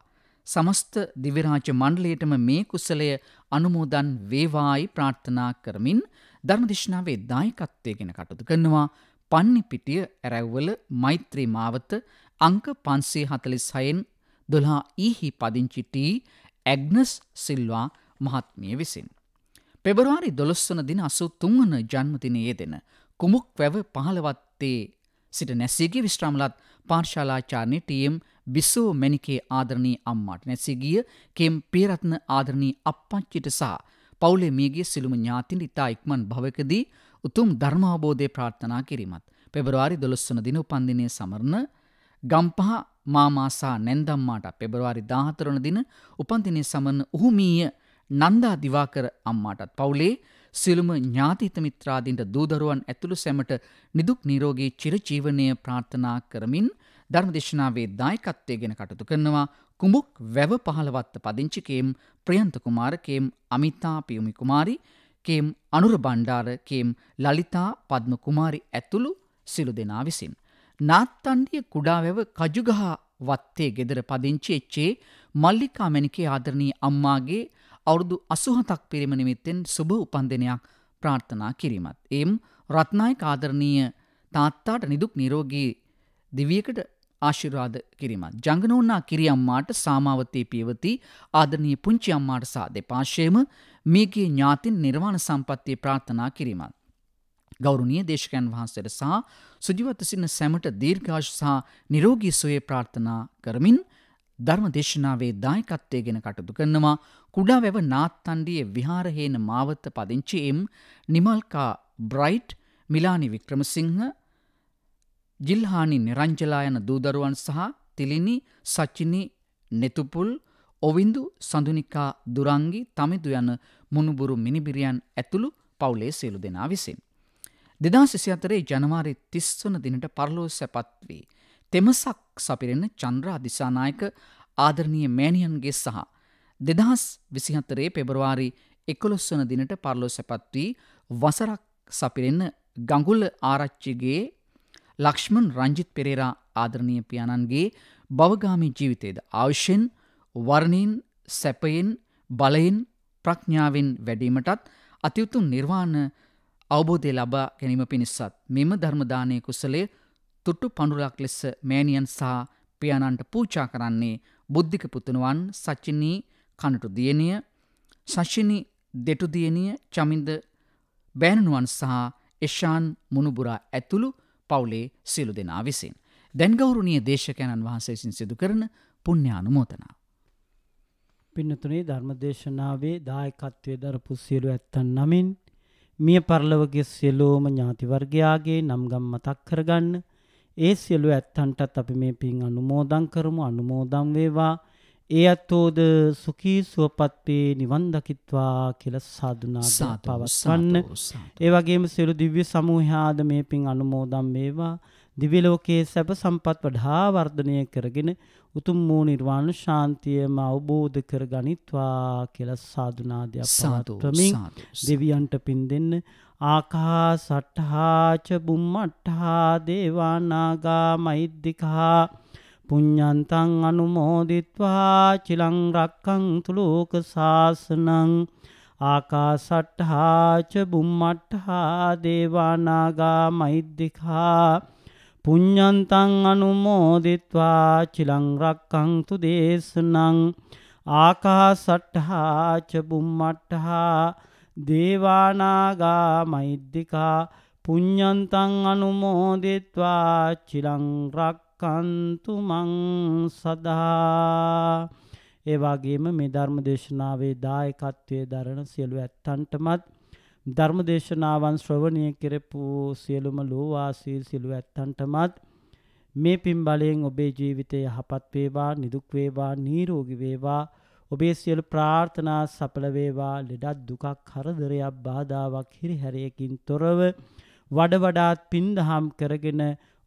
Speaker 1: සමස්ත දිවිරාජ මණ්ඩලයටම මේ කුසලය අනුමෝදන් වේවායි ප්‍රාර්ථනා කරමින් ධර්මදේශනාවේ දායකත්වයෙන් කටයුතු කරනවා පන්නිපිටිය ඇරැව්වල මෛත්‍රී මාවත අංක 546න් 12 ඊහි පදිංචි ටී ඇග්නස් සිල්වා මහත්මිය විසින් පෙබරවාරි 12 වන දින 83 වන ජන්මදිනයේ දෙන කුමුක්වැව 15වත් වත්තේ සිට නැසීගේ විශ්‍රාමලත් පාර්ශාලාචාරණය ටම් බිස්සෝ මැනිකේ ආදරණී අම්මාට නැසේගිය කෙම් පේරත්න ආදරණී අපපංචිට සහ පවුලේ මියගේ සිළුම ඥාතින් ඉතා ඉක්මන් භවකදී උතුම් ධර්මාබෝධය ප්‍රාර්ථනා කිරීමත්. පෙබරවාරි දොළොස්වන දින උපන්දිනය සමරණ ගම්පහ මාමාසා නැන්දම්මාට පෙබරවාරි දාහතරන දින උපන්දිනය සමන්න උහුමීය නන්දා දිවාකර අම්මාටත් පවුලේ සියලුම ඥාතිත මිත්‍රාදීන්ට දූදරුවන් ඇතුළු සැමට නිදුක් නිරෝගී චිරජීවනය ප්‍රාර්ථනා කරමින් ධර්මදේශනාවේ දායකත්වයගෙන කටතු කරනවා කුඹුක් වැව පහළවත්ත පදිංචිකේම් ප්‍රියන්ත කුමාරකේම් අමිතා පියුමි කුමාරි කේම් අනුර බණ්ඩාර කේම් ලලිතා පද්ම කුමාරි ඇතුළු සිළු දෙනා විසින්. නාත්තණ්ඩිය කුඩාවැව කජුගහ වත්තේ ගෙදර පදිංචි එච්චේ මල්ලිකා මැනිකේ ආදරණී අම්මාගේ අවුරුදු අසුහතක් පිරිමනිමිත්තෙන් සුභ උපන්දිනයක් ප්‍රාර්ථනා කිරීමත්. එම් රත්නායි කාදරණීය තාත්තාට නිදුක් නිරෝගී දිවියකට ආශිරවාද කිරීමත්. ජංගනෝන්නා කිරියම්මාට සාමාවතයේ පියවති ආදනී පුංචි අම්මාට සා දෙපාශයම මේකේ ඥාතින් නිර්වාණ සම්පත්තිය ප්‍රාර්ථනා කිරීමත්. ගෞරුණිය දේශකයන් වහන්සේට සහ සුජිවත්ත සින්න සැමට දීර්ඝාශ සහ නිරෝගී සුවේ ප්‍රාර්ථනා කරමින් ධර්ම දේශනාවේ දායකත්වය ගෙන කටයුතු කරනවා කුඩා වැව නාත්තන්ඩියේ විහාරහේන මාවත පදිංචි එම් නිමල්කා බ්‍රයිට් මිලානි වික්‍රමසිංහ ජිල්හානි නිරංජලා යන දූදරුවන් සහ තිලිනි සච්චිනි නෙතුපුල් ඔවින්දු සඳුනිකා දුරංගි තමිදු යන මුණුබුරු මිනිබිරියන් ඇතුළු පවුලේ සියලු දෙනා විසින්. දෙදා සිසි අතරේ ජනවාරි තිස්වන දිනට පරලෝ සැපත් වී තෙමසක් සපිරෙන චන්ද්‍ර අධිසානායක ආදරණීය මෑණියන්ගේ සහ දෙදහස් විසිහත්තරේ පෙබරවාරි එකොළොස්වන දිනට පරලෝ සැපත් වී වසරක් සපිරෙන ගඟුල ආරච්චිගේ ලක්ෂ්මන් රංජිත් පෙරේරා ආදරණීය පියාණන්ගේ බවගාමී ජීවිතයේද ආවුෂෙන් වර්ණීන් සැපයෙන් බලයෙන් ප්‍රඥාවෙන් වැඩීමටත් අතියුතු නිර්වාණ අවබෝධය ලබා ගැනීම පිණිසත් මෙම ධර්මදානය කුසලේ තුට්ටු පඳුරක් ලෙස මෑනියන් සහ පියාණන්ට පූචා කරන්නේ බුද්ධික පුතුණුවන් සචිනී කනටු දියණිය සශිනි දෙටු දියණිය චමින්ද බෑනනුවන් සහ එෂාන් මුණුබුරා ඇතුළු පවුලේ සියලු දෙනා විසින් දැන්ගෞරුණීය දේශකයන්න් වහන්සේසින් සිදු කරන පුණ්‍යානුමෝදනා
Speaker 2: පින්නතුනේ ධර්මදේශනාවේ දායකත්වයේ දරපු සියලු ඇත්තන් නමින් මිය පරලොවගේ සියලුම ඥාති වර්ගයාගේ නම් ගම් මතක් කරගන්න ඒ සියලු ඇත්තන්ටත් අපි මේ පින් අනුමෝදන් කරමු අනුමෝදන් වේවා. ඒ අතෝද සුඛී සුවපත් වේ නිවන් දකිත්වා කියලා සාදුනාද පවස්වන්න. ඒ වගේම සියලු දිව්‍ය සමූහයාද මේ පින් අනුමෝදන් වේවා. දිව්‍ය ලෝකයේ සැප සම්පත් වඩා වර්ධනය කරගෙන උතුම් වූ නිර්වාණ ශාන්තියම අවබෝධ කරගනිත්වා කියලා සාදුනාදයක් පවත්වමින් දෙවියන්ට පින් දෙන්න ආකා සට්හාච බුම්මට්හා දේවානාගා මෛද්දිකා පුඤ්ඤන්තං අනුමෝදිත්වා චිලං රක්කං තුලෝක සාසනං ආකා සට්හාච බුම්මට්හා දේවානාගා මෛද්දිකා පුඤ්ඤන්තං අනුමෝදිත්වා චිලං රක්කං තු දේශනං ආකා සට්හාච බුම්මට්හා දේවානාගා මෛද්දිකා පුඤ්ඤන්තං අනුමෝදිත්වා චිරං රක්칸තු මං සදා ඒ වගේම මේ ධර්ම දේශනාවේ දායකත්වයේ දරන සියලු ඇත්තන්ටමත් ධර්ම දේශනාවන් ශ්‍රවණය කෙරපු සියලුම ලෝවාසී සියලු ඇත්තන්ටමත් මේ පින් බලයෙන් ඔබේ ජීවිතය යහපත් වේවා නිදුක් වේවා නිරෝගී වේවා ඔබේ සියලු ප්‍රාර්ථනා සඵල වේවා ලෙඩක් දුකක් හරදරයක් බාධාවක් හිරිහැරයකින් තොරව වඩ වඩාත් පින්දහම් කරගෙන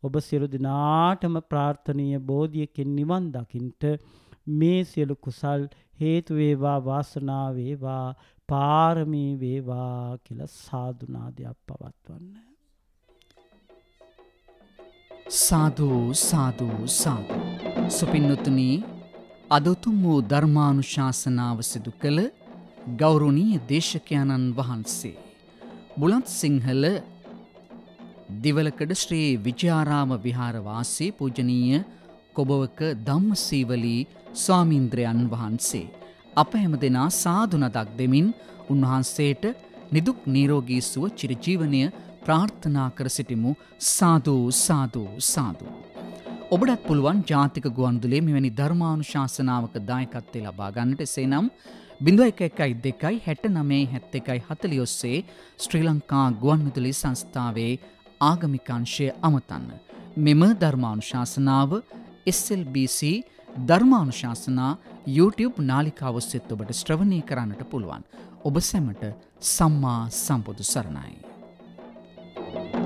Speaker 2: ඔබ සියලු දිනාටම ප්‍රාර්ථනීය බෝධියකින් නිවන් දකින්ට මේ සියලු කුසල් හේතු වේවා වාසනාව වේවා පාරමී වේවා කියලා සාදුනාදයක් පවත්වන්න සාදු සාදු සාදු සුපින්නුතුනී
Speaker 1: අදතුම් වූ ධර්මානුශාසනාව සිදු කළ ගෞරුණීය දේශකයාණන් වහන්සේ. බුලත් සිංහල දිවලකඩ ශ්‍රී විජාරාම විහාරවාසී පූජනීය කොබවක ධම්මසීවලී ස්වාමීන්ද්‍රයන් වහන්සේ. අප හැම දෙනා සාධනදක් දෙමින් උන්වහන්සේට නිදුක් නීරෝගී සුව චිරජීවනය ප්‍රාර්ථනා කර සිටිමු සාධූ සාධූ සාධූ. ඔබටත් පුළුවන් ජාතික ගුවන්දුලේ මෙවැනි ධර්මානු ශාසනාවක දායකත්තේ ලබා ගන්නට එසේනම් බිඳුව එක එකයි දෙකයි හැට නමේ හැත්ත එකයි හතලි ඔස්සේ ශ්‍රී ලංකා ගුවන්විදුලි සංස්ථාවේ ආගමිකංශය අමතන්න. මෙම ධර්මානුශාසනාව SLBC ධර්මානුශාසනා YouTube නාලිකාව ඔස්සෙත් ඔබට ශ්‍රවණය කරන්නට පුළුවන්. ඔබ සැමට සම්මා සම්බුදු සරණයි. thank you